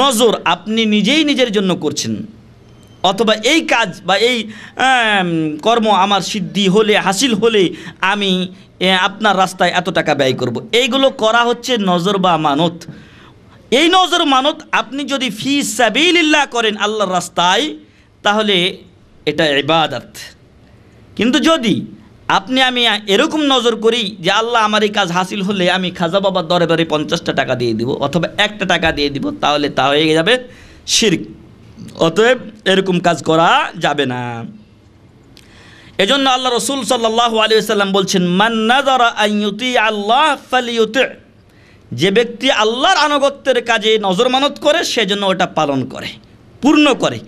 নজর আপনি নিজেই নিজের জন্য করছেন অথবা এই কাজ বা এই কর্ম আমার সিদ্ধি হলে হাসিল হলে আমি আপনার রাস্তায় এত টাকা ব্যয় করব। এইগুলো করা হচ্ছে নজর বা মানত এই নজর মানত আপনি যদি ফি সাবিল্লা করেন আল্লাহর রাস্তায় তাহলে এটা ইবাদত কিন্তু যদি আপনি আমি এরকম নজর করি যে আল্লাহ আমার এই কাজ হাসিল হলে আমি খাজা বাবার দরে পঞ্চাশটা টাকা দিয়ে দিব অথবা একটা টাকা দিয়ে দিব তাহলে তা হয়ে যাবে শির্ক অতএব এরকম কাজ করা যাবে না এজন্য আল্লাহ রসুল সাল্লাহ আলিয়াল্লাম বলছেন মান্নাদারা আল্লাহ ফালিউতে যে ব্যক্তি আল্লাহর আনুগত্যের কাজে নজর মানত করে সেজন্য ওটা পালন করে পূর্ণ করে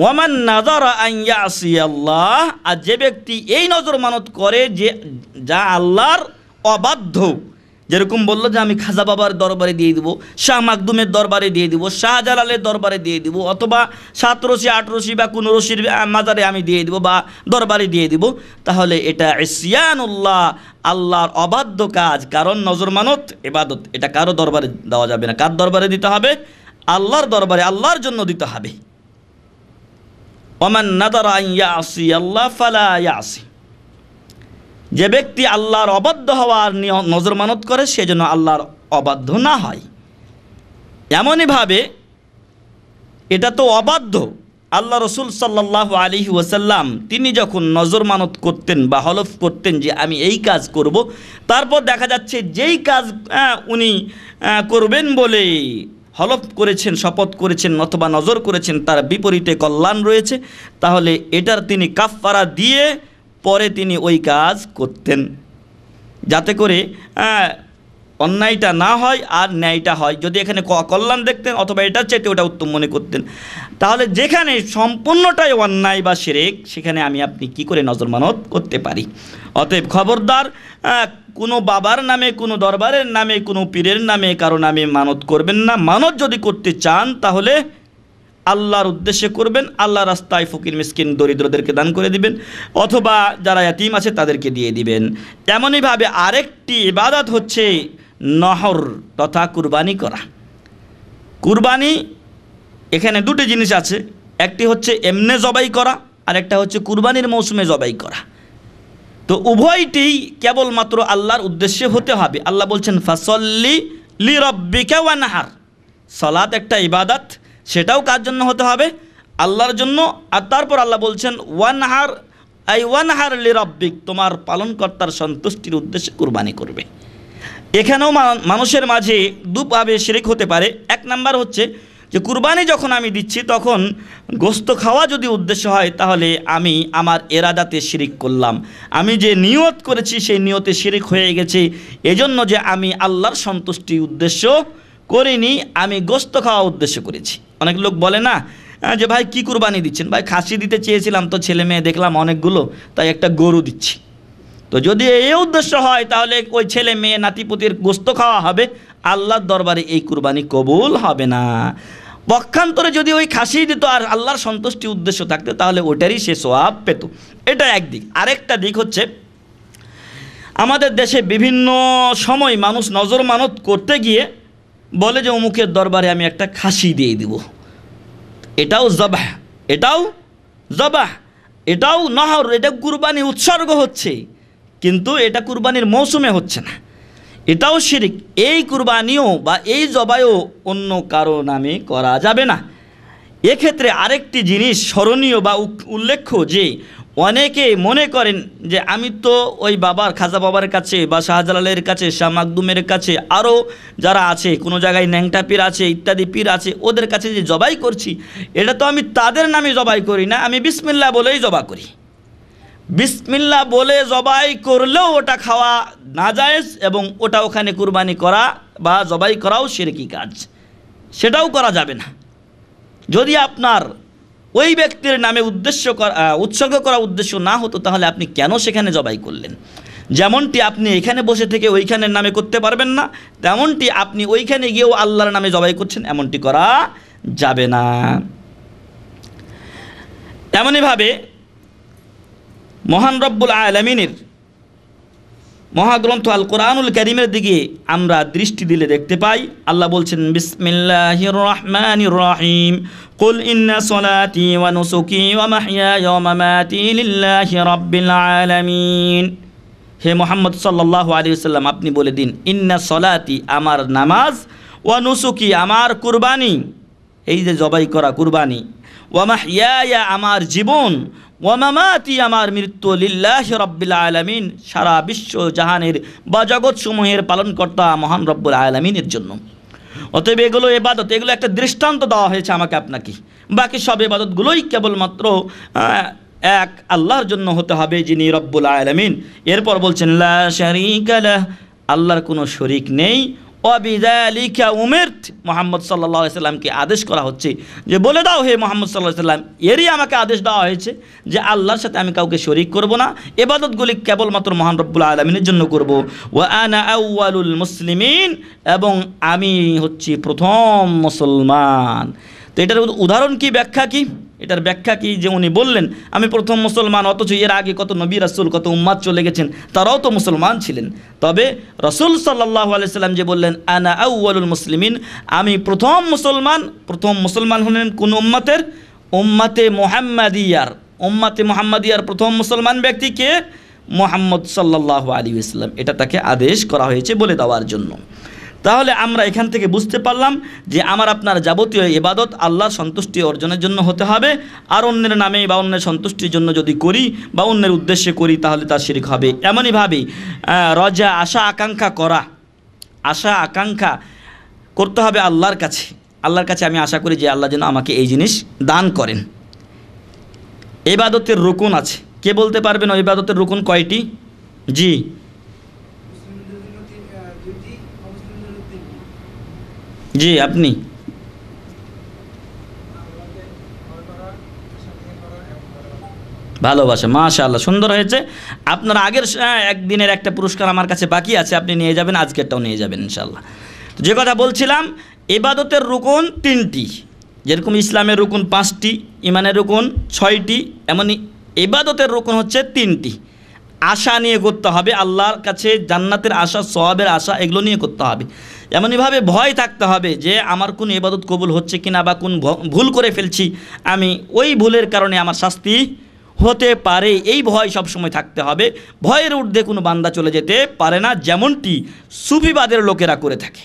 ওয়ামান নাজার আইয়া আসি আল্লাহ আর যে ব্যক্তি এই নজর মানত করে যে যা আল্লাহর অবাধ্য যেরকম বলল যে আমি খাজা বাবার দরবারে দিয়ে দিব শাহ মাকদুমের দরবারে দিয়ে দিব শাহজালালের দরবারে দিয়ে দিব অথবা সাতরশি আটরশি বা কোনো রশির মাজারে আমি দিয়ে দিব বা দরবারে দিয়ে দিব তাহলে এটা ইসিয়ানুল্লাহ আল্লাহর অবাধ্য কাজ কারণ নজর মানত এবাদত এটা কারো দরবারে দেওয়া যাবে না কার দরবারে দিতে হবে আল্লাহর দরবারে আল্লাহর জন্য দিতে হবে ওমান নাদারা ইয়া আসি আল্লাহ ফালা ইয়াসি আসি যে ব্যক্তি আল্লাহর অবাধ্য হওয়ার নজর মানত করে সে যেন আল্লাহর অবাধ্য না হয় এমনইভাবে এটা তো অবাধ্য আল্লাহ রসুল সাল্লাহ আলী ওয়াসাল্লাম তিনি যখন নজর মানত করতেন বা হলফ করতেন যে আমি এই কাজ করব তারপর দেখা যাচ্ছে যেই কাজ উনি করবেন বলে হলফ করেছেন শপথ করেছেন অথবা নজর করেছেন তার বিপরীতে কল্যাণ রয়েছে তাহলে এটার তিনি কাফারা দিয়ে পরে তিনি ওই কাজ করতেন যাতে করে অন্যায়টা না হয় আর ন্যায়টা হয় যদি এখানে কল্যাণ দেখতেন অথবা এটার চাইতে ওটা উত্তম মনে করতেন তাহলে যেখানে সম্পূর্ণটাই অন্যায় বা সেরেক সেখানে আমি আপনি কি করে নজর মানত করতে পারি অতএব খবরদার কোনো বাবার নামে কোনো দরবারের নামে কোনো পীরের নামে কারো নামে মানত করবেন না মানত যদি করতে চান তাহলে আল্লাহর উদ্দেশ্যে করবেন আল্লাহ রাস্তায় ফকির মিসকিন দরিদ্রদেরকে দান করে দিবেন অথবা যারা ইয়াতিম আছে তাদেরকে দিয়ে দিবেন তেমনইভাবে আরেকটি ইবাদত হচ্ছে নহর তথা কুরবানি করা কুরবানি এখানে দুটি জিনিস আছে একটি হচ্ছে এমনে জবাই করা আর একটা হচ্ছে কুরবানির মৌসুমে জবাই করা তো উভয়টি কেবলমাত্র আল্লাহর উদ্দেশ্যে হতে হবে আল্লাহ বলছেন ফাসল্লি লি রব্বিকা ওয়ানাহার সলাত একটা ইবাদত সেটাও কার জন্য হতে হবে আল্লাহর জন্য আর তারপর আল্লাহ বলছেন ওয়ান হার আই ওয়ান হার লিরব্বিক তোমার পালনকর্তার সন্তুষ্টির উদ্দেশ্যে কুরবানি করবে এখানেও মানুষের মাঝে দুভাবে শিরিক হতে পারে এক নাম্বার হচ্ছে যে কুরবানি যখন আমি দিচ্ছি তখন গোস্ত খাওয়া যদি উদ্দেশ্য হয় তাহলে আমি আমার এরাদাতে শিরিক করলাম আমি যে নিয়ত করেছি সেই নিয়তে শিরিক হয়ে গেছে এজন্য যে আমি আল্লাহর সন্তুষ্টি উদ্দেশ্য করিনি আমি গোস্ত খাওয়া উদ্দেশ্য করেছি অনেক লোক বলে না হ্যাঁ, যে ভাই কি কুরবানি দিচ্ছেন ভাই খাসি দিতে চেয়েছিলাম তো ছেলে মেয়ে দেখলাম অনেকগুলো তাই একটা গরু দিচ্ছি তো যদি এই উদ্দেশ্য হয় তাহলে ওই ছেলে মেয়ে নাতিপুতির গোস্ত খাওয়া হবে আল্লাহর দরবারে এই কুরবানি কবুল হবে না পক্ষান্তরে যদি ওই খাসি দিত আর আল্লাহর সন্তুষ্টি উদ্দেশ্য থাকতো তাহলে ওটারই সে সোয়াব পেত এটা একদিক আরেকটা দিক হচ্ছে আমাদের দেশে বিভিন্ন সময় মানুষ নজর মানত করতে গিয়ে বলে যে অমুকের দরবারে আমি একটা খাসি দিয়ে দিব এটাও জবাহ এটাও জবাহ এটাও নহর এটা কুরবানি উৎসর্গ হচ্ছে কিন্তু এটা কুরবানির মৌসুমে হচ্ছে না এটাও শিরিক এই কুরবানিও বা এই জবাইও অন্য কারো নামে করা যাবে না এক্ষেত্রে আরেকটি জিনিস স্মরণীয় বা উল্লেখ্য যে অনেকে মনে করেন যে আমি তো ওই বাবার খাজা বাবার কাছে বা শাহজালালের কাছে শাহ মাকদুমের কাছে আরও যারা আছে কোনো জায়গায় ন্যাংটা পীর আছে ইত্যাদি পীর আছে ওদের কাছে যে জবাই করছি এটা তো আমি তাদের নামে জবাই করি না আমি বিসমিল্লা বলেই জবা করি বিসমিল্লা বলে জবাই করলেও ওটা খাওয়া না যায় এবং ওটা ওখানে কুরবানি করা বা জবাই করাও সেরকি কাজ সেটাও করা যাবে না যদি আপনার ওই ব্যক্তির নামে উদ্দেশ্য করা উৎসর্গ করা উদ্দেশ্য না হতো তাহলে আপনি কেন সেখানে জবাই করলেন যেমনটি আপনি এখানে বসে থেকে ওইখানের নামে করতে পারবেন না তেমনটি আপনি ওইখানে গিয়েও আল্লাহর নামে জবাই করছেন এমনটি করা যাবে না এমনইভাবে মহান রব্বুল আলমিনের মহাগ্রন্থ আল কোরআনুল করিমের দিকে আমরা দৃষ্টি দিলে দেখতে পাই আল্লাহ বলছেন বিসমিল্লাহ রহমান রহিম قل إن صلاتي ونسكي ومحياي ومماتي لله رب العالمين হে মোহাম্মদ সাল্লাহ আলী সাল্লাম আপনি বলে দিন ইন্না সলাতি আমার নামাজ ওয়া নুসুকি আমার কুরবানি এই যে জবাই করা কুরবানি ওয়ামা ইয়া আমার জীবন ওয়ামামাতি আমার মৃত্যু লিল্লাহ রব্বিল আলমিন সারা বিশ্ব জাহানের বা জগৎসমূহের পালনকর্তা মহান রব্বুল আলমিনের জন্য অতএব এগুলো এবাদত এগুলো একটা দৃষ্টান্ত দেওয়া হয়েছে আমাকে আপনাকে বাকি সব এবাদতগুলোই কেবলমাত্র এক আল্লাহর জন্য হতে হবে যিনি রব্বুল আলমিন এরপর বলছেন লা শরিক আল্লাহর কোনো শরিক নেই অবিদালিকা উমেরত মোহাম্মদ সাল্লাহ সাল্লামকে আদেশ করা হচ্ছে যে বলে দাও হে মোহাম্মদ সাল্লাহ সাল্লাম এরই আমাকে আদেশ দেওয়া হয়েছে যে আল্লাহর সাথে আমি কাউকে শরিক করব না এবাদতগুলি কেবলমাত্র মহান রব্বুল আলমিনের জন্য করব ও আনা আউআলুল মুসলিমিন এবং আমি হচ্ছি প্রথম মুসলমান তো এটার উদাহরণ কি ব্যাখ্যা কি এটার ব্যাখ্যা কি যে উনি বললেন আমি প্রথম মুসলমান অথচ এর আগে কত নবী রাসুল কত উম্মাদ চলে গেছেন তারাও তো মুসলমান ছিলেন তবে রসুল সাল্লাহ আলাইসাল্লাম যে বললেন আনা আউ্বালুল মুসলিমিন আমি প্রথম মুসলমান প্রথম মুসলমান হলেন কোন উম্মাতের উম্মাতে মোহাম্মদিয়ার উম্মাতে মোহাম্মদিয়ার প্রথম মুসলমান ব্যক্তিকে মোহাম্মদ সাল্লাহ আলী ইসলাম এটা তাকে আদেশ করা হয়েছে বলে দেওয়ার জন্য তাহলে আমরা এখান থেকে বুঝতে পারলাম যে আমার আপনার যাবতীয় এবাদত আল্লাহ সন্তুষ্টি অর্জনের জন্য হতে হবে আর অন্যের নামে বা অন্যের সন্তুষ্টির জন্য যদি করি বা অন্যের উদ্দেশ্যে করি তাহলে তার শিরিক হবে এমনইভাবে রজা আশা আকাঙ্ক্ষা করা আশা আকাঙ্ক্ষা করতে হবে আল্লাহর কাছে আল্লাহর কাছে আমি আশা করি যে আল্লাহ যেন আমাকে এই জিনিস দান করেন এবাদতের রুকুন আছে কে বলতে পারবেন ওই ইবাদতের রুকুন কয়টি জি জি আপনি ভালোবাসা আল্লাহ সুন্দর হয়েছে আপনার আগের হ্যাঁ, একদিনের একটা পুরস্কার আমার কাছে বাকি আছে আপনি নিয়ে যাবেন আজকেরটাও নিয়ে যাবেন ইনশাল্লাহ যে কথা বলছিলাম এবাদতের রুকুন তিনটি যেরকম ইসলামের রুকুন পাঁচটি ইমানের রুকুন ছয়টি এমনই এবাদতের রুকুন হচ্ছে তিনটি আশা নিয়ে করতে হবে আল্লাহর কাছে জান্নাতের আশা সবাবের আশা এগুলো নিয়ে করতে হবে এমনইভাবে ভয় থাকতে হবে যে আমার কোন এবাদত কবুল হচ্ছে কিনা বা কোন ভুল করে ফেলছি আমি ওই ভুলের কারণে আমার শাস্তি হতে পারে এই ভয় সবসময় থাকতে হবে ভয়ের ঊর্ধ্বে কোনো বান্দা চলে যেতে পারে না যেমনটি সুফিবাদের লোকেরা করে থাকে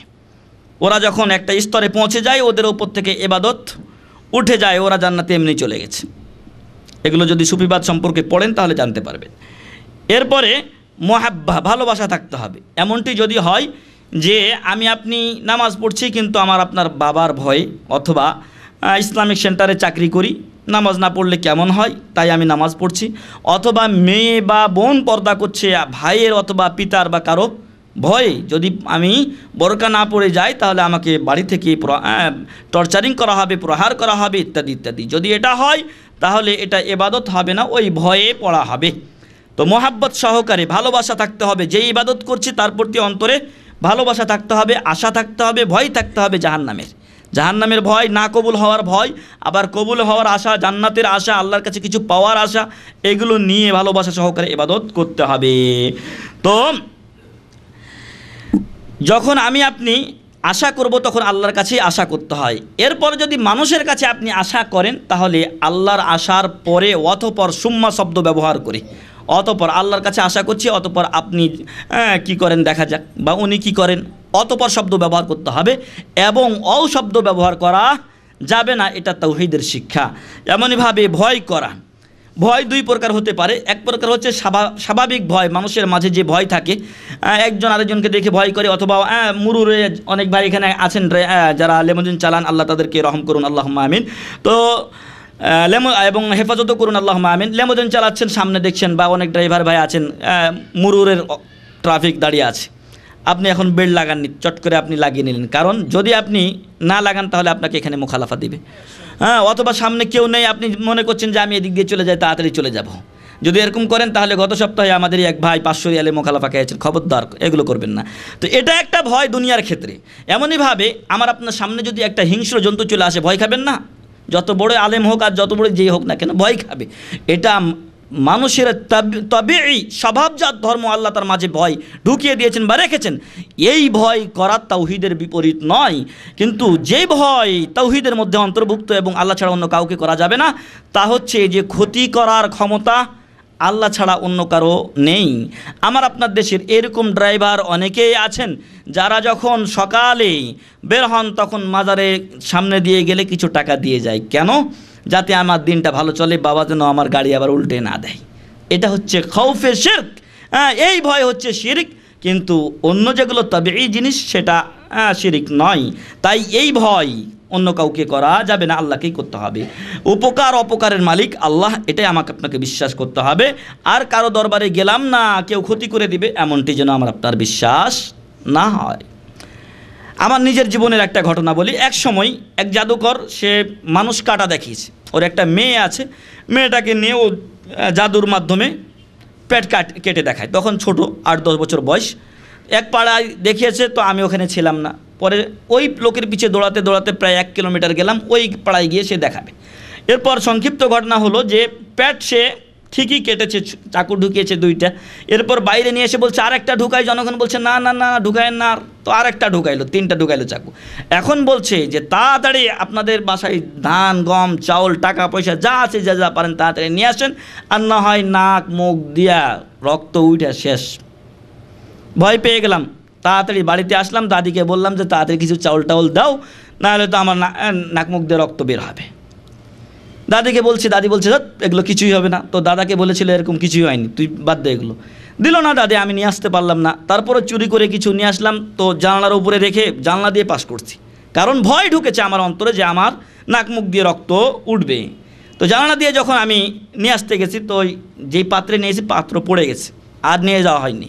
ওরা যখন একটা স্তরে পৌঁছে যায় ওদের ওপর থেকে এবাদত উঠে যায় ওরা জান্নাতে এমনি চলে গেছে এগুলো যদি সুফিবাদ সম্পর্কে পড়েন তাহলে জানতে পারবেন এরপরে মহাব্বা ভালোবাসা থাকতে হবে এমনটি যদি হয় যে আমি আপনি নামাজ পড়ছি কিন্তু আমার আপনার বাবার ভয়ে অথবা ইসলামিক সেন্টারে চাকরি করি নামাজ না পড়লে কেমন হয় তাই আমি নামাজ পড়ছি অথবা মেয়ে বা বোন পর্দা করছে ভাইয়ের অথবা পিতার বা কারো ভয়ে যদি আমি বরকা না পড়ে যাই তাহলে আমাকে বাড়ি থেকে টর্চারিং করা হবে প্রহার করা হবে ইত্যাদি ইত্যাদি যদি এটা হয় তাহলে এটা এবাদত হবে না ওই ভয়ে পড়া হবে তো মোহাব্বত সহকারে ভালোবাসা থাকতে হবে যে ইবাদত করছি তার প্রতি অন্তরে ভালোবাসা থাকতে হবে আশা থাকতে হবে ভয় থাকতে হবে জাহান নামের জাহান নামের ভয় না কবুল হওয়ার ভয় আবার কবুল হওয়ার আশা জান্নাতের আশা আল্লাহর কাছে কিছু পাওয়ার আশা এগুলো নিয়ে ভালোবাসা সহকারে ইবাদত করতে হবে তো যখন আমি আপনি আশা করব তখন আল্লাহর কাছেই আশা করতে হয় এরপর যদি মানুষের কাছে আপনি আশা করেন তাহলে আল্লাহর আশার পরে অথপর সুম্মা শব্দ ব্যবহার করি অতপর আল্লাহর কাছে আশা করছি অতপর আপনি হ্যাঁ, কি করেন দেখা যাক বা উনি কি করেন অতপর শব্দ ব্যবহার করতে হবে এবং অও শব্দ ব্যবহার করা যাবে না এটা তৌহিদের শিক্ষা এমনইভাবে ভয় করা ভয় দুই প্রকার হতে পারে এক প্রকার হচ্ছে স্বাভাবিক ভয় মানুষের মাঝে যে ভয় থাকে একজন আরেকজনকে দেখে ভয় করে অথবা মুরুরে অনেক ভাই এখানে আছেন যারা লেমজিন চালান আল্লাহ তাদেরকে রহম করুন আল্লাহ আমিন তো লেমো এবং হেফাজতও করুন আল্লাহ আমিন লেমোজন চালাচ্ছেন সামনে দেখছেন বা অনেক ড্রাইভার ভাই আছেন মুরুরের ট্রাফিক দাঁড়িয়ে আছে আপনি এখন বেড় লাগাননি চট করে আপনি লাগিয়ে নিলেন কারণ যদি আপনি না লাগান তাহলে আপনাকে এখানে মুখালাফা দিবে হ্যাঁ অথবা সামনে কেউ নেই আপনি মনে করছেন যে আমি এদিক দিয়ে চলে যাই তাড়াতাড়ি চলে যাব। যদি এরকম করেন তাহলে গত সপ্তাহে আমাদের এক ভাই পাঁচশো রিয়ালে মোকালাফা খেয়েছেন খবরদার এগুলো করবেন না তো এটা একটা ভয় দুনিয়ার ক্ষেত্রে এমনইভাবে আমার আপনার সামনে যদি একটা হিংস্র জন্তু চলে আসে ভয় খাবেন না যত বড় আলেম হোক আর যত বড় যেই হোক না কেন ভয় খাবে এটা মানুষের তবে এই স্বভাবজাত ধর্ম আল্লাহ তার মাঝে ভয় ঢুকিয়ে দিয়েছেন বা রেখেছেন এই ভয় করা তাউহিদের বিপরীত নয় কিন্তু যে ভয় তাউহিদের মধ্যে অন্তর্ভুক্ত এবং আল্লাহ ছাড়া অন্য কাউকে করা যাবে না তা হচ্ছে যে ক্ষতি করার ক্ষমতা আল্লাহ ছাড়া অন্য কারো নেই আমার আপনার দেশের এরকম ড্রাইভার অনেকেই আছেন যারা যখন সকালে বের হন তখন মাজারে সামনে দিয়ে গেলে কিছু টাকা দিয়ে যায় কেন যাতে আমার দিনটা ভালো চলে বাবা যেন আমার গাড়ি আবার উল্টে না দেয় এটা হচ্ছে খৌফে শির্ক হ্যাঁ এই ভয় হচ্ছে শিরিক কিন্তু অন্য যেগুলো তবে এই জিনিস সেটা হ্যাঁ, শিরিক নয় তাই এই ভয় অন্য কাউকে করা যাবে না আল্লাহকেই করতে হবে উপকার অপকারের মালিক আল্লাহ এটাই আমাকে আপনাকে বিশ্বাস করতে হবে আর কারো দরবারে গেলাম না কেউ ক্ষতি করে দিবে এমনটি যেন আমার আপনার বিশ্বাস না হয় আমার নিজের জীবনের একটা ঘটনা বলি এক সময় এক জাদুকর সে মানুষ কাটা দেখিয়েছে ওর একটা মেয়ে আছে মেয়েটাকে নিয়ে ও জাদুর মাধ্যমে পেট কাট কেটে দেখায় তখন ছোট আট দশ বছর বয়স এক পাড়ায় দেখিয়েছে তো আমি ওখানে ছিলাম না পরে ওই লোকের পিছিয়ে দৌড়াতে দৌড়াতে প্রায় এক কিলোমিটার গেলাম ওই পাড়ায় গিয়ে সে দেখাবে এরপর সংক্ষিপ্ত ঘটনা হলো যে প্যাট সে ঠিকই কেটেছে চাকু ঢুকিয়েছে দুইটা এরপর বাইরে নিয়ে এসে বলছে আর একটা ঢুকাই জনগণ বলছে না না না ঢুকায় না তো আর একটা ঢুকাইলো তিনটা ঢুকাইলো চাকু এখন বলছে যে তাড়াতাড়ি আপনাদের বাসায় ধান গম চাউল টাকা পয়সা যা আছে যা যা পারেন তাড়াতাড়ি নিয়ে আসেন আর না হয় নাক মুখ দিয়া রক্ত উঠে শেষ ভয় পেয়ে গেলাম তাড়াতাড়ি বাড়িতে আসলাম দাদিকে বললাম যে তাড়াতাড়ি কিছু চাউল টাউল দাও নাহলে তো আমার নাক মুখ দিয়ে রক্ত বের হবে দাদিকে বলছি দাদি বলছে এগুলো কিছুই হবে না তো দাদাকে বলেছিল এরকম কিছুই হয়নি তুই বাদ দে এগুলো দিল না দাদি আমি নিয়ে আসতে পারলাম না তারপরে চুরি করে কিছু নিয়ে আসলাম তো জানলার উপরে রেখে জানলা দিয়ে পাশ করছি কারণ ভয় ঢুকেছে আমার অন্তরে যে আমার নাক মুখ দিয়ে রক্ত উঠবে তো জানলা দিয়ে যখন আমি নিয়ে আসতে গেছি তো যেই পাত্রে নিয়েছি পাত্র পড়ে গেছে আর নিয়ে যাওয়া হয়নি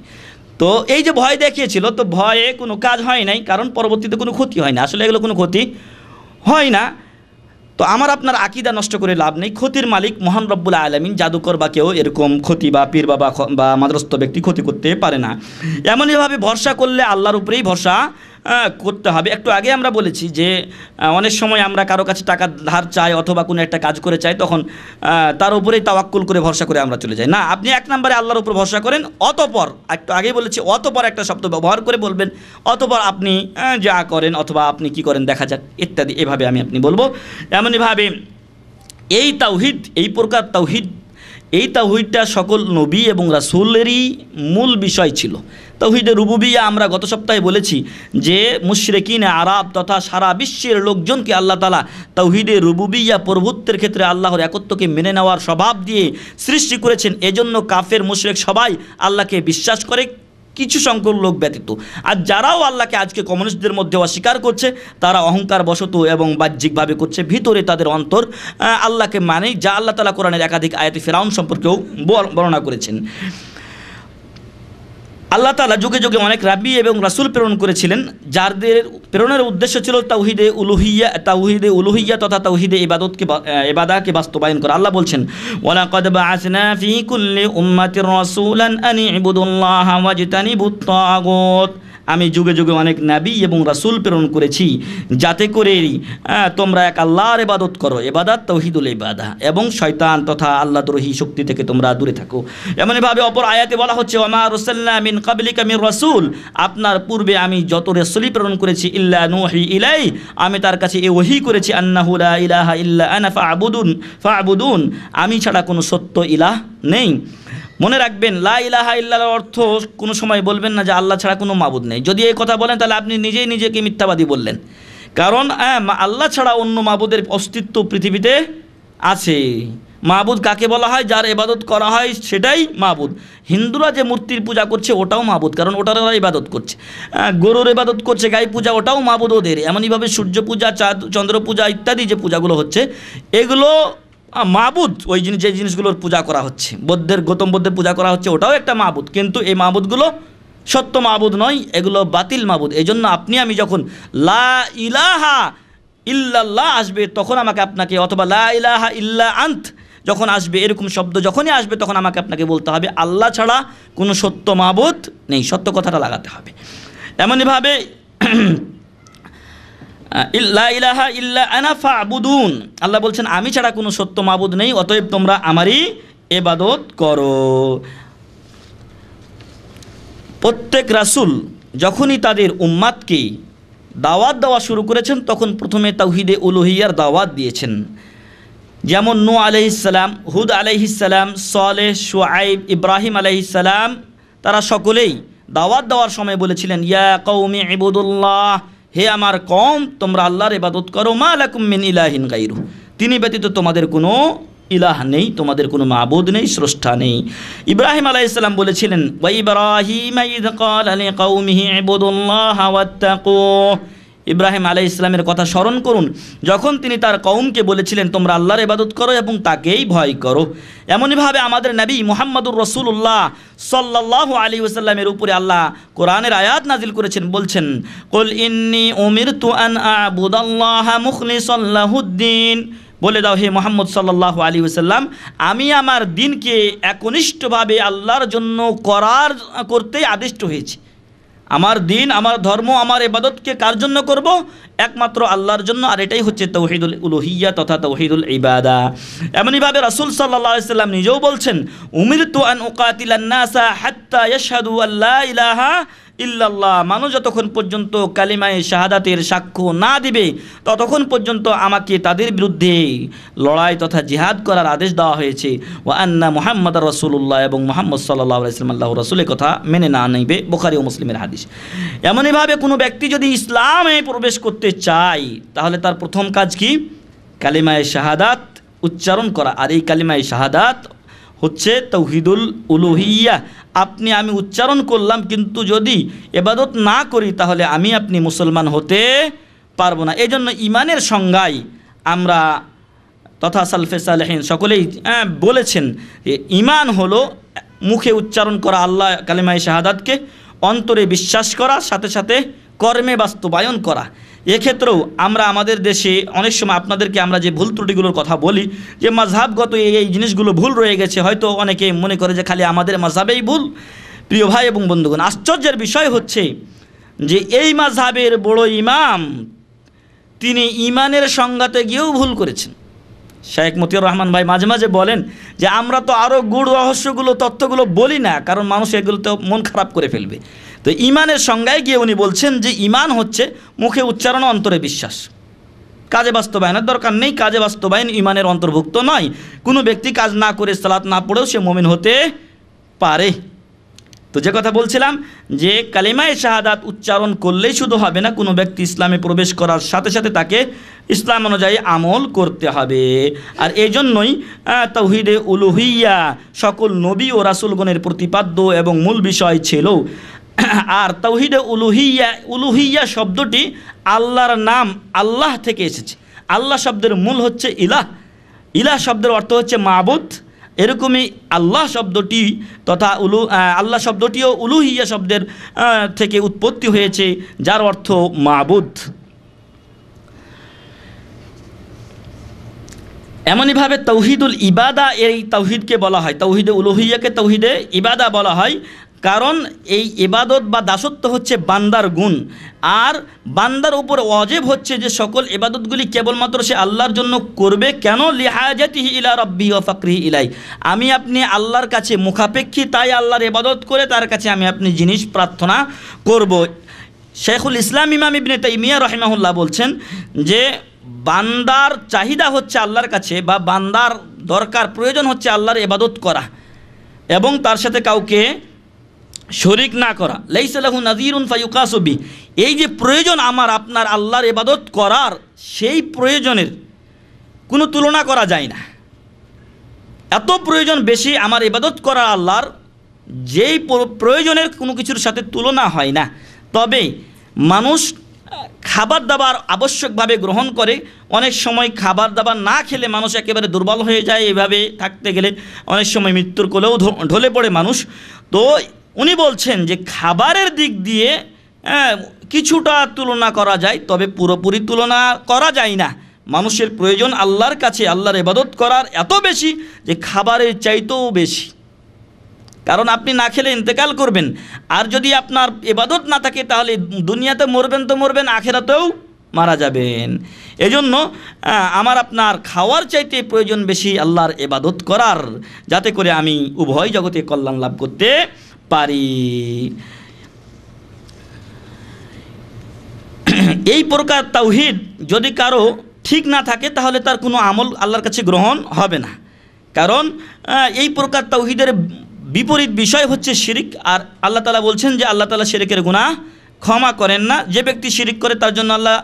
তো এই যে ভয় দেখিয়েছিল তো ভয়ে কোনো কাজ হয় নাই কারণ পরবর্তীতে কোনো ক্ষতি হয় না আসলে এগুলো কোনো ক্ষতি হয় না তো আমার আপনার আকিদা নষ্ট করে লাভ নেই ক্ষতির মালিক মহান রব্বুল আলমিন জাদুকর বা কেউ এরকম ক্ষতি বা পীর বাবা বা মাদ্রস্ত ব্যক্তি ক্ষতি করতে পারে না এমনইভাবে ভরসা করলে আল্লাহর উপরেই ভরসা হ্যাঁ, করতে হবে একটু আগে আমরা বলেছি যে অনেক সময় আমরা কারো কাছে টাকা ধার চাই অথবা কোনো একটা কাজ করে চাই তখন তার উপরেই তাওয়াক্কুল করে ভরসা করে আমরা চলে যাই না আপনি এক নম্বরে আল্লাহর উপর ভরসা করেন অতপর একটু আগেই বলেছি অতপর একটা শব্দ ব্যবহার করে বলবেন অতপর আপনি যা করেন অথবা আপনি কি করেন দেখা যাক ইত্যাদি এভাবে আমি আপনি বলবো এমনইভাবে এই তাওহিদ এই প্রকার তাওহিদ এই তাহিদটা সকল নবী এবং রাসুলেরই মূল বিষয় ছিল তৌহিদে রুবুবিয়া আমরা গত সপ্তাহে বলেছি যে মুশ্রেকিন আরব তথা সারা বিশ্বের লোকজনকে আল্লাহ তালা তৌহিদে রুবুবিয়া প্রভুত্বের ক্ষেত্রে আল্লাহর একত্বকে মেনে নেওয়ার স্বভাব দিয়ে সৃষ্টি করেছেন এজন্য কাফের মুশরেক সবাই আল্লাহকে বিশ্বাস করে কিছু সংখ্যক লোক ব্যতীত আর যারাও আল্লাহকে আজকে কমিউনিস্টদের মধ্যে অস্বীকার করছে তারা অহংকার বশত এবং বাহ্যিকভাবে করছে ভিতরে তাদের অন্তর আল্লাহকে মানেই যা আল্লাহ তালা কোরআনের একাধিক আয়াতি ফেরাউন সম্পর্কেও বর্ণনা করেছেন আল্লাহ তালা যুগে যুগে অনেক রাবি এবং রাসুল প্রেরণ করেছিলেন যারদের প্রেরণের উদ্দেশ্য ছিল তাউহিদে উলুহিয়া তাউহিদে উলুহিয়া তথা তাউহিদে ইবাদতকে এবাদাকে বাস্তবায়ন করা আল্লাহ বলছেন ওলা কদবা আসনা ফি কুল্লি উম্মাতির রাসূলান আনি ইবুদুল্লাহ ওয়াজতানিবুত তাগুত আমি যুগে যুগে অনেক নাবি এবং রাসুল প্রেরণ করেছি যাতে করে তোমরা এক আল্লাহর এবাদত করো এবাদাত তৌহিদুল ইবাদা এবং শয়তান তথা আল্লাহ দ্রোহী শক্তি থেকে তোমরা দূরে থাকো এমনভাবে অপর আয়াতে বলা হচ্ছে ওমা রসল্লা মিন কাবলি কামির রসুল আপনার পূর্বে আমি যত রসুলি প্রেরণ করেছি ইল্লা নুহি ইলাই আমি তার কাছে এ ওহি করেছি আন্নাহুলা ইলাহা ইল্লা আনা ফা আবুদুন ফা আবুদুন আমি ছাড়া কোনো সত্য ইলাহ নেই মনে রাখবেন লা ইলাহা ইল্লাহর অর্থ কোনো সময় বলবেন না যে আল্লাহ ছাড়া কোনো মাবুদ নেই যদি এই কথা বলেন তাহলে আপনি নিজেই নিজেকে মিথ্যাবাদী বললেন কারণ হ্যাঁ, আল্লাহ ছাড়া অন্য মাবুদের অস্তিত্ব পৃথিবীতে আছে মাহবুদ কাকে বলা হয় যার এবাদত করা হয় সেটাই মাহবুদ হিন্দুরা যে মূর্তির পূজা করছে ওটাও মাহবুদ কারণ ওটার ওরা ইবাদত করছে হ্যাঁ, গরুর ইবাদত করছে গাই পূজা ওটাও মাহবুদ ওদের এমনইভাবে সূর্য পূজা চাঁদ চন্দ্র পূজা ইত্যাদি যে পূজাগুলো হচ্ছে এগুলো মাবুদ ওই জিনিস যে জিনিসগুলোর পূজা করা হচ্ছে বৌদ্ধের গৌতম বৌদ্ধের পূজা করা হচ্ছে ওটাও একটা মাবুদ কিন্তু এই মাবুদগুলো সত্য মাবুদ নয় এগুলো বাতিল মাবুদ এই জন্য আপনি আমি যখন লা ইলাহা ইল্লাল্লাহ আসবে তখন আমাকে আপনাকে অথবা লা ইলাহা ইল্লা আন্ত যখন আসবে এরকম শব্দ যখনই আসবে তখন আমাকে আপনাকে বলতে হবে আল্লাহ ছাড়া কোনো সত্য মাবুদ নেই সত্য কথাটা লাগাতে হবে এমনইভাবে ইল্লা আনাফা আবুদুন আল্লাহ বলছেন আমি ছাড়া কোনো সত্য মাবুদ নেই অতএব তোমরা আমারই এবাদত করো প্রত্যেক রাসুল যখনই তাদের উম্মাদকে দাওয়াত দেওয়া শুরু করেছেন তখন প্রথমে তাহিদে উলোহিয়ার দাওয়াত দিয়েছেন যেমন নু আলহিসাম হুদ আলহিসাম সলে সোয়াইব ইব্রাহিম আলহিসাম তারা সকলেই দাওয়াত দেওয়ার সময় বলেছিলেন ইয়া কৌমি ইবুদুল্লাহ হে আমার কম তোমরা আল্লাহর ইবাদত করো মা মিন ইলাহিন গাইরু তিনি ব্যতীত তোমাদের কোনো ইলাহ নেই তোমাদের কোনো মাবুদ নেই স্রষ্টা নেই ইব্রাহিম আলাহ ইসলাম বলেছিলেন ওয়াইব্রাহিম ইদ কল আলী কৌমিহি আবুদুল্লাহ ইব্রাহিম আলাই ইসলামের কথা স্মরণ করুন যখন তিনি তার কৌমকে বলেছিলেন তোমরা আল্লাহর ইবাদত করো এবং তাকেই ভয় করো এমনইভাবে আমাদের নবী মোহাম্মদুর রসুল্লাহ সাল্লাহ আলী ওসাল্লামের উপরে আল্লাহ কোরআনের আয়াত নাজিল করেছেন বলছেন কল ইন্নি উমির তু আবুদাল্লাহ মুখলি সাল্লাহুদ্দিন বলে দাও হে মোহাম্মদ সাল্লাহ আলী ওসাল্লাম আমি আমার দিনকে একনিষ্ঠভাবে আল্লাহর জন্য করার করতে আদিষ্ট হয়েছি আমার দিন আমার ধর্ম আমার এবাদতকে কার জন্য করব একমাত্র আল্লাহর জন্য আর এটাই হচ্ছে তৌহিদুল উলোহিয়া তথা তৌহিদুল ইবাদা এমনইভাবে রাসুল সাল্লাহ সাল্লাম নিজেও বলছেন উমির তো আন ওকাতিল্লা হাত্তা ইয়াশহাদু আল্লাহ ইলাহা ইল্লাল্লাহ মানুষ যতক্ষণ পর্যন্ত কালিমায় শাহাদাতের সাক্ষ্য না দিবে ততক্ষণ পর্যন্ত আমাকে তাদের বিরুদ্ধে লড়াই তথা জিহাদ করার আদেশ দেওয়া হয়েছে ও আন্না মোহাম্মদ রসুল্লাহ এবং মোহাম্মদ সাল্লাহ ইসলাম আল্লাহ রসুলের কথা মেনে না নেবে বোখারি ও মুসলিমের হাদিস এমনইভাবে কোনো ব্যক্তি যদি ইসলামে প্রবেশ করতে চায় তাহলে তার প্রথম কাজ কি কালিমায় শাহাদাত উচ্চারণ করা আর এই কালিমায় শাহাদাত হচ্ছে তৌহিদুল উলুহিয়া আপনি আমি উচ্চারণ করলাম কিন্তু যদি এবাদত না করি তাহলে আমি আপনি মুসলমান হতে পারবো না এই জন্য ইমানের সংজ্ঞায় আমরা তথা সালফে সালেহীন সকলেই হ্যাঁ, বলেছেন ইমান হলো মুখে উচ্চারণ করা আল্লাহ কালিমাই শাহাদাতকে অন্তরে বিশ্বাস করা সাথে সাথে কর্মে বাস্তবায়ন করা এক্ষেত্রেও আমরা আমাদের দেশে অনেক সময় আপনাদেরকে আমরা যে ভুল ত্রুটিগুলোর কথা বলি যে মাঝহাবগত এই এই জিনিসগুলো ভুল রয়ে গেছে হয়তো অনেকে মনে করে যে খালি আমাদের মাঝহাবেই ভুল প্রিয় ভাই এবং বন্ধুগণ আশ্চর্যের বিষয় হচ্ছে যে এই মাঝহাবের বড় ইমাম তিনি ইমানের সংজ্ঞাতে গিয়েও ভুল করেছেন শেখ মতিউর রহমান ভাই মাঝে মাঝে বলেন যে আমরা তো আরও গুড় রহস্যগুলো তত্ত্বগুলো বলি না কারণ মানুষ এগুলোতে মন খারাপ করে ফেলবে তো ইমানের সংজ্ঞায় গিয়ে উনি বলছেন যে ইমান হচ্ছে মুখে উচ্চারণ অন্তরে বিশ্বাস কাজে বাস্তবায়নের দরকার নেই কাজে বাস্তবায়ন ইমানের অন্তর্ভুক্ত নয় কোনো ব্যক্তি কাজ না করে সালাত না পড়েও সে মমিন হতে পারে তো যে কথা বলছিলাম যে কালিমায় শাহাদাত উচ্চারণ করলেই শুধু হবে না কোনো ব্যক্তি ইসলামে প্রবেশ করার সাথে সাথে তাকে ইসলাম অনুযায়ী আমল করতে হবে আর এই জন্যই তৌহিদে উলুহিয়া সকল নবী ও রাসুলগণের প্রতিপাদ্য এবং মূল বিষয় ছিল [coughs] আর তৌহিদে উলুহিয়া উলুহিয়া শব্দটি আল্লাহর নাম আল্লাহ থেকে এসেছে আল্লাহ শব্দের মূল হচ্ছে ইলাহ ইলাহ শব্দের অর্থ হচ্ছে মাবুদ এরকমই আল্লাহ শব্দটি তথা উলু আল্লাহ শব্দটিও উলুহিয়া শব্দের থেকে উৎপত্তি হয়েছে যার অর্থ মাবুদ এমনইভাবে তৌহিদুল ইবাদা এই তৌহিদকে বলা হয় তৌহিদে উলুহিয়াকে তৌহিদে ইবাদা বলা হয় কারণ এই এবাদত বা দাসত্ব হচ্ছে বান্দার গুণ আর বান্দার উপর অজেব হচ্ছে যে সকল এবাদতগুলি কেবলমাত্র সে আল্লাহর জন্য করবে কেন লিহাজাতি ইলা রব্বি ও ফাকরিহি ইলাই আমি আপনি আল্লাহর কাছে মুখাপেক্ষী তাই আল্লাহর এবাদত করে তার কাছে আমি আপনি জিনিস প্রার্থনা করব শেখুল ইসলাম ইমাম ইবনে মিয়া রহিমাহুল্লাহ বলছেন যে বান্দার চাহিদা হচ্ছে আল্লাহর কাছে বা বান্দার দরকার প্রয়োজন হচ্ছে আল্লাহর এবাদত করা এবং তার সাথে কাউকে শরিক না করা লাইসালাহু নাজিরুন ফায়ুকাসবি এই যে প্রয়োজন আমার আপনার আল্লাহর এবাদত করার সেই প্রয়োজনের কোনো তুলনা করা যায় না এত প্রয়োজন বেশি আমার এবাদত করা আল্লাহর যেই প্রয়োজনের কোনো কিছুর সাথে তুলনা হয় না তবে মানুষ খাবার দাবার আবশ্যকভাবে গ্রহণ করে অনেক সময় খাবার দাবার না খেলে মানুষ একেবারে দুর্বল হয়ে যায় এভাবে থাকতে গেলে অনেক সময় মৃত্যুর কোলেও ঢলে পড়ে মানুষ তো উনি বলছেন যে খাবারের দিক দিয়ে হ্যাঁ, কিছুটা তুলনা করা যায় তবে পুরোপুরি তুলনা করা যায় না মানুষের প্রয়োজন আল্লাহর কাছে আল্লাহর ইবাদত করার এত বেশি যে খাবারের চাইতেও বেশি কারণ আপনি না খেলে ইন্তেকাল করবেন আর যদি আপনার এবাদত না থাকে তাহলে দুনিয়াতে মরবেন তো মরবেন আখেরাতেও মারা যাবেন এজন্য আমার আপনার খাওয়ার চাইতে প্রয়োজন বেশি আল্লাহর এবাদত করার যাতে করে আমি উভয় জগতে কল্যাণ লাভ করতে পারি এই প্রকার তাওহিদ যদি কারো ঠিক না থাকে তাহলে তার কোনো আমল আল্লাহর কাছে গ্রহণ হবে না কারণ এই প্রকার তাওহিদের বিপরীত বিষয় হচ্ছে শিরিক আর আল্লাহ তালা বলছেন যে আল্লাহ তালা শিরিকের গুণা ক্ষমা করেন না যে ব্যক্তি শিরিক করে তার জন্য আল্লাহ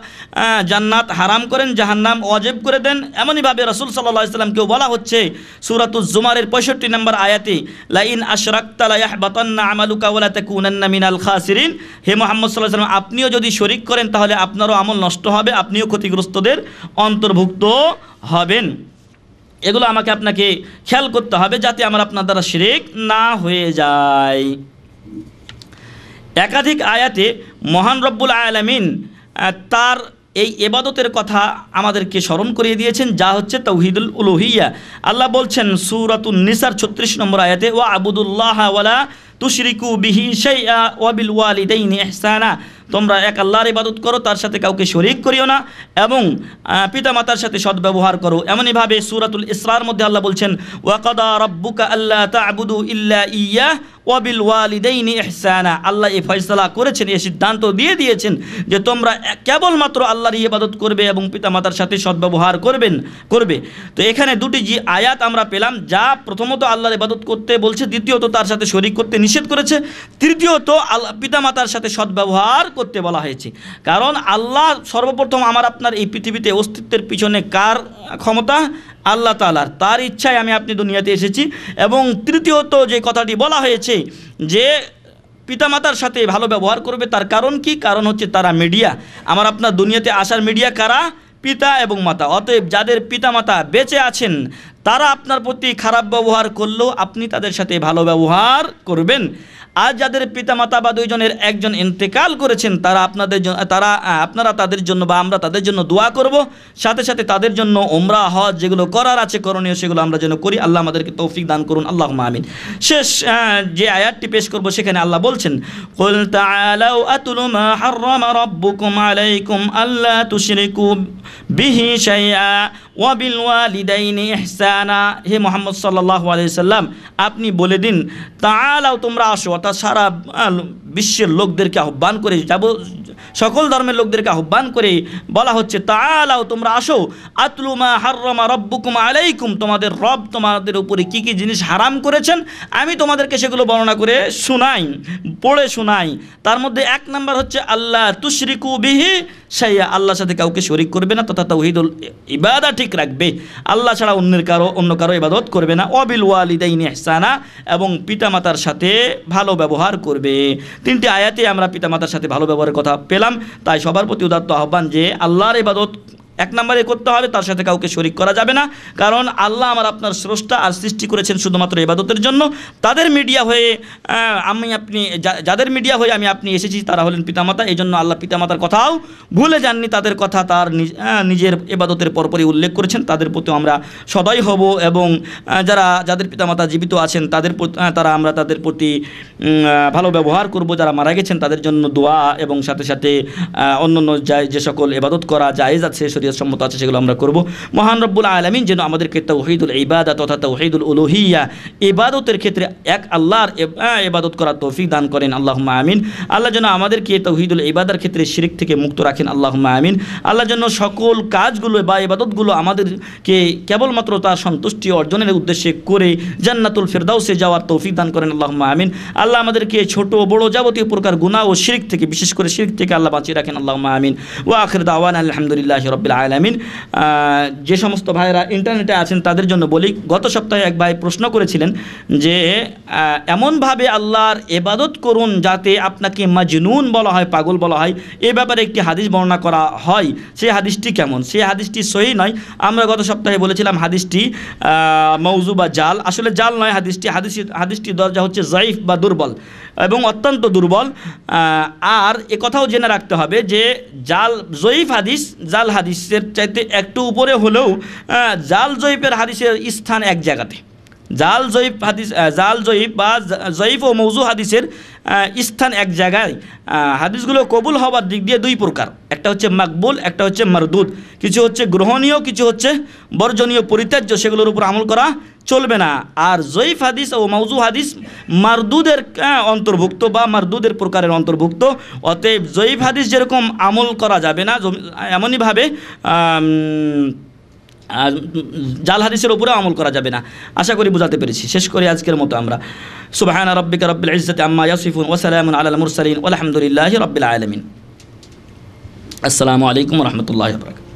জান্নাত হারাম করেন জাহান্নাম অজেব করে দেন এমনইভাবে রসুল সাল্লা ইসলামকেও বলা হচ্ছে সুরাতুজ জুমারের পঁয়ষট্টি নম্বর আয়াতি লাইন আশরাক্তালাহবাতান্না মিনাল খাসিরিন হে মোহাম্মদ সাল্লাহ সাল্লাম আপনিও যদি শরিক করেন তাহলে আপনারও আমল নষ্ট হবে আপনিও ক্ষতিগ্রস্তদের অন্তর্ভুক্ত হবেন এগুলো আমাকে আপনাকে খেয়াল করতে হবে যাতে আমার আপনার দ্বারা শিরিক না হয়ে যায় একাধিক আয়াতে মহান রব্বুল আয়ালামিন তার এই এবাদতের কথা আমাদেরকে স্মরণ করিয়ে দিয়েছেন যা হচ্ছে তৌহিদুল উলুহিয়া আল্লাহ বলছেন সুরাতুন নিসার ছত্রিশ নম্বর আয়াতে ওয়া আবুদুল্লাহ ওয়ালা তুশরিকু বিহি শাইআ ওয়া বিল ওয়ালিদাইনি তোমরা এক আল্লাহর ইবাদত করো তার সাথে কাউকে শরিক করিও না এবং পিতামাতার সাথে সদ্ব্যবহার করো এমনইভাবে সুরাতুল ইসরার মধ্যে আল্লাহ বলছেন ওয়াকাদা রব্বুকা আল্লাহ আবুদু ইল্লা ইয়া ওয়াবিল ওয়ালিদাইনি ইহসানা আল্লাহ এই ফয়সলা করেছেন এই সিদ্ধান্ত দিয়ে দিয়েছেন যে তোমরা কেবলমাত্র আল্লাহর ইবাদত করবে এবং পিতামাতার সাথে সদ্ব্যবহার করবেন করবে তো এখানে দুটি যে আয়াত আমরা পেলাম যা প্রথমত আল্লাহর ইবাদত করতে বলছে দ্বিতীয়ত তার সাথে শরিক করতে নিষেধ করেছে তৃতীয়ত আল্লাহ পিতামাতার সাথে সদ্ব্যবহার করতে বলা হয়েছে কারণ আল্লাহ সর্বপ্রথম আমার আপনার এই পৃথিবীতে অস্তিত্বের পিছনে কার ক্ষমতা আল্লাহ তালার তার ইচ্ছায় আমি আপনি দুনিয়াতে এসেছি এবং তৃতীয়ত যে কথাটি বলা হয়েছে যে পিতামাতার সাথে ভালো ব্যবহার করবে তার কারণ কি কারণ হচ্ছে তারা মিডিয়া আমার আপনার দুনিয়াতে আসার মিডিয়া কারা পিতা এবং মাতা অতএব যাদের পিতামাতা বেঁচে আছেন তারা আপনার প্রতি খারাপ ব্যবহার করলেও আপনি তাদের সাথে ভালো ব্যবহার করবেন আর যাদের পিতামাতা বা দুইজনের একজন ইন্তেকাল করেছেন তারা আপনাদের জন্য তারা আপনারা তাদের জন্য বা আমরা তাদের জন্য দোয়া করব সাথে সাথে তাদের জন্য ওমরা হজ যেগুলো করার আছে করণীয় সেগুলো আমরা যেন করি আল্লাহ আমাদেরকে তৌফিক দান করুন আল্লাহ মামিন শেষ যে আয়াতটি পেশ করব সেখানে আল্লাহ বলছেন আল্লাহ تعالوا أتل ما حرم ربكم عليكم ألا আনা হে মোহাম্মদ সাল্লাহ আলাইসাল্লাম আপনি বলে দিন তালাও তোমরা আসো অর্থাৎ সারা বিশ্বের লোকদেরকে আহ্বান করে যাব সকল ধর্মের লোকদেরকে আহ্বান করে বলা হচ্ছে তালাও তোমরা আসো আতলুমা হাররমা রব্বুকুম আলাইকুম তোমাদের রব তোমাদের উপরে কি কি জিনিস হারাম করেছেন আমি তোমাদেরকে সেগুলো বর্ণনা করে শোনাই পড়ে শোনাই তার মধ্যে এক নাম্বার হচ্ছে আল্লাহ তুশ্রিকু বিহি সেই আল্লাহর সাথে কাউকে শরিক করবে না তথা তাহিদুল ইবাদা ঠিক রাখবে আল্লাহ ছাড়া অন্যের কারো অন্য কারো ইবাদত করবে না অবিল ওয়ালিদাইনি ইহসানা এবং পিতামাতার সাথে ভালো ব্যবহার করবে তিনটি আয়াতে আমরা পিতামাতার সাথে ভালো ব্যবহারের কথা পেলাম তাই সবার প্রতি উদাত্ত আহ্বান যে আল্লাহর ইবাদত এক নম্বরে করতে হবে তার সাথে কাউকে শরিক করা যাবে না কারণ আল্লাহ আমার আপনার স্রষ্টা আর সৃষ্টি করেছেন শুধুমাত্র এবাদতের জন্য তাদের মিডিয়া হয়ে আমি আপনি যাদের মিডিয়া হয়ে আমি আপনি এসেছি তারা হলেন পিতামাতা এই জন্য আল্লাহ পিতামাতার কথাও ভুলে যাননি তাদের কথা তার নিজের এবাদতের পরপরই উল্লেখ করেছেন তাদের প্রতি আমরা সদয় হব এবং যারা যাদের পিতামাতা জীবিত আছেন তাদের তারা আমরা তাদের প্রতি ভালো ব্যবহার করব যারা মারা গেছেন তাদের জন্য দোয়া এবং সাথে সাথে অন্য অন্য যে সকল এবাদত করা যায় যাচ্ছে শরীর সম্মত আছে সেগুলো আমরা করব মহান রব্বুল আলমিন যেন আমাদেরকে তৌহিদুল ইবাদা তথা তৌহিদুল উলোহিয়া ইবাদতের ক্ষেত্রে এক আল্লাহর ইবাদত করার তৌফিক দান করেন আল্লাহ আমিন আল্লাহ যেন আমাদেরকে তৌহিদুল ইবাদার ক্ষেত্রে শিরিক থেকে মুক্ত রাখেন আল্লাহ আমিন আল্লাহ যেন সকল কাজগুলো বা ইবাদতগুলো আমাদেরকে কেবলমাত্র তার সন্তুষ্টি অর্জনের উদ্দেশ্যে করে জান্নাতুল ফেরদাউসে যাওয়ার তৌফিক দান করেন আল্লাহ আমিন আল্লাহ আমাদেরকে ছোট বড় যাবতীয় প্রকার গুণা ও শিরিক থেকে বিশেষ করে শিরিক থেকে আল্লাহ বাঁচিয়ে রাখেন আল্লাহ আমিন ও আখির দাওয়ান আলহামদুলিল্লাহ রবিল আলামিন যে সমস্ত ভাইয়েরা ইন্টারনেটে আছেন তাদের জন্য বলি গত সপ্তাহে এক ভাই প্রশ্ন করেছিলেন যে এমনভাবে আল্লাহর এবাদত করুন যাতে আপনাকে মাজনুন বলা হয় পাগল বলা হয় এ ব্যাপারে একটি হাদিস বর্ণনা করা হয় সেই হাদিসটি কেমন সেই হাদিসটি সহি নয় আমরা গত সপ্তাহে বলেছিলাম হাদিসটি মৌজু বা জাল আসলে জাল নয় হাদিসটি হাদিস হাদিসটি দরজা হচ্ছে জাইফ বা দুর্বল এবং অত্যন্ত দুর্বল আর এ কথাও জেনে রাখতে হবে যে জাল জয়ীফ হাদিস জাল হাদিস হাদিসের চাইতে একটু উপরে হলেও জাল জয়ীফের হাদিসের স্থান এক জায়গাতে জাল জয়ীফ হাদিস জাল জয়ীফ বা জয়ীফ ও মৌজু হাদিসের স্থান এক জায়গায় হাদিসগুলো কবুল হওয়ার দিক দিয়ে দুই প্রকার একটা হচ্ছে মাকবুল একটা হচ্ছে মারদুদ কিছু হচ্ছে গ্রহণীয় কিছু হচ্ছে বর্জনীয় পরিত্যাজ্য সেগুলোর উপর আমল করা চলবে না আর জয়ীফ হাদিস ও মৌজু হাদিস মারদুদের হ্যাঁ, অন্তর্ভুক্ত বা মারদুদের প্রকারের অন্তর্ভুক্ত অতএব জয়ীফ হাদিস যেরকম আমল করা যাবে না এমনইভাবে জাল হাদিসের উপরে আমল করা যাবে না আশা করি বোঝাতে পেরেছি শেষ করি আজকের মতো আমরা সুবাহান রব্বিক রব্বিল ইজ্জতে আম্মা ইয়াসিফুন ওসালাম আলাল মুরসালিন আলহামদুলিল্লাহি রব্বিল আলামিন আসসালামু আলাইকুম ওয়া বারাকাতুহু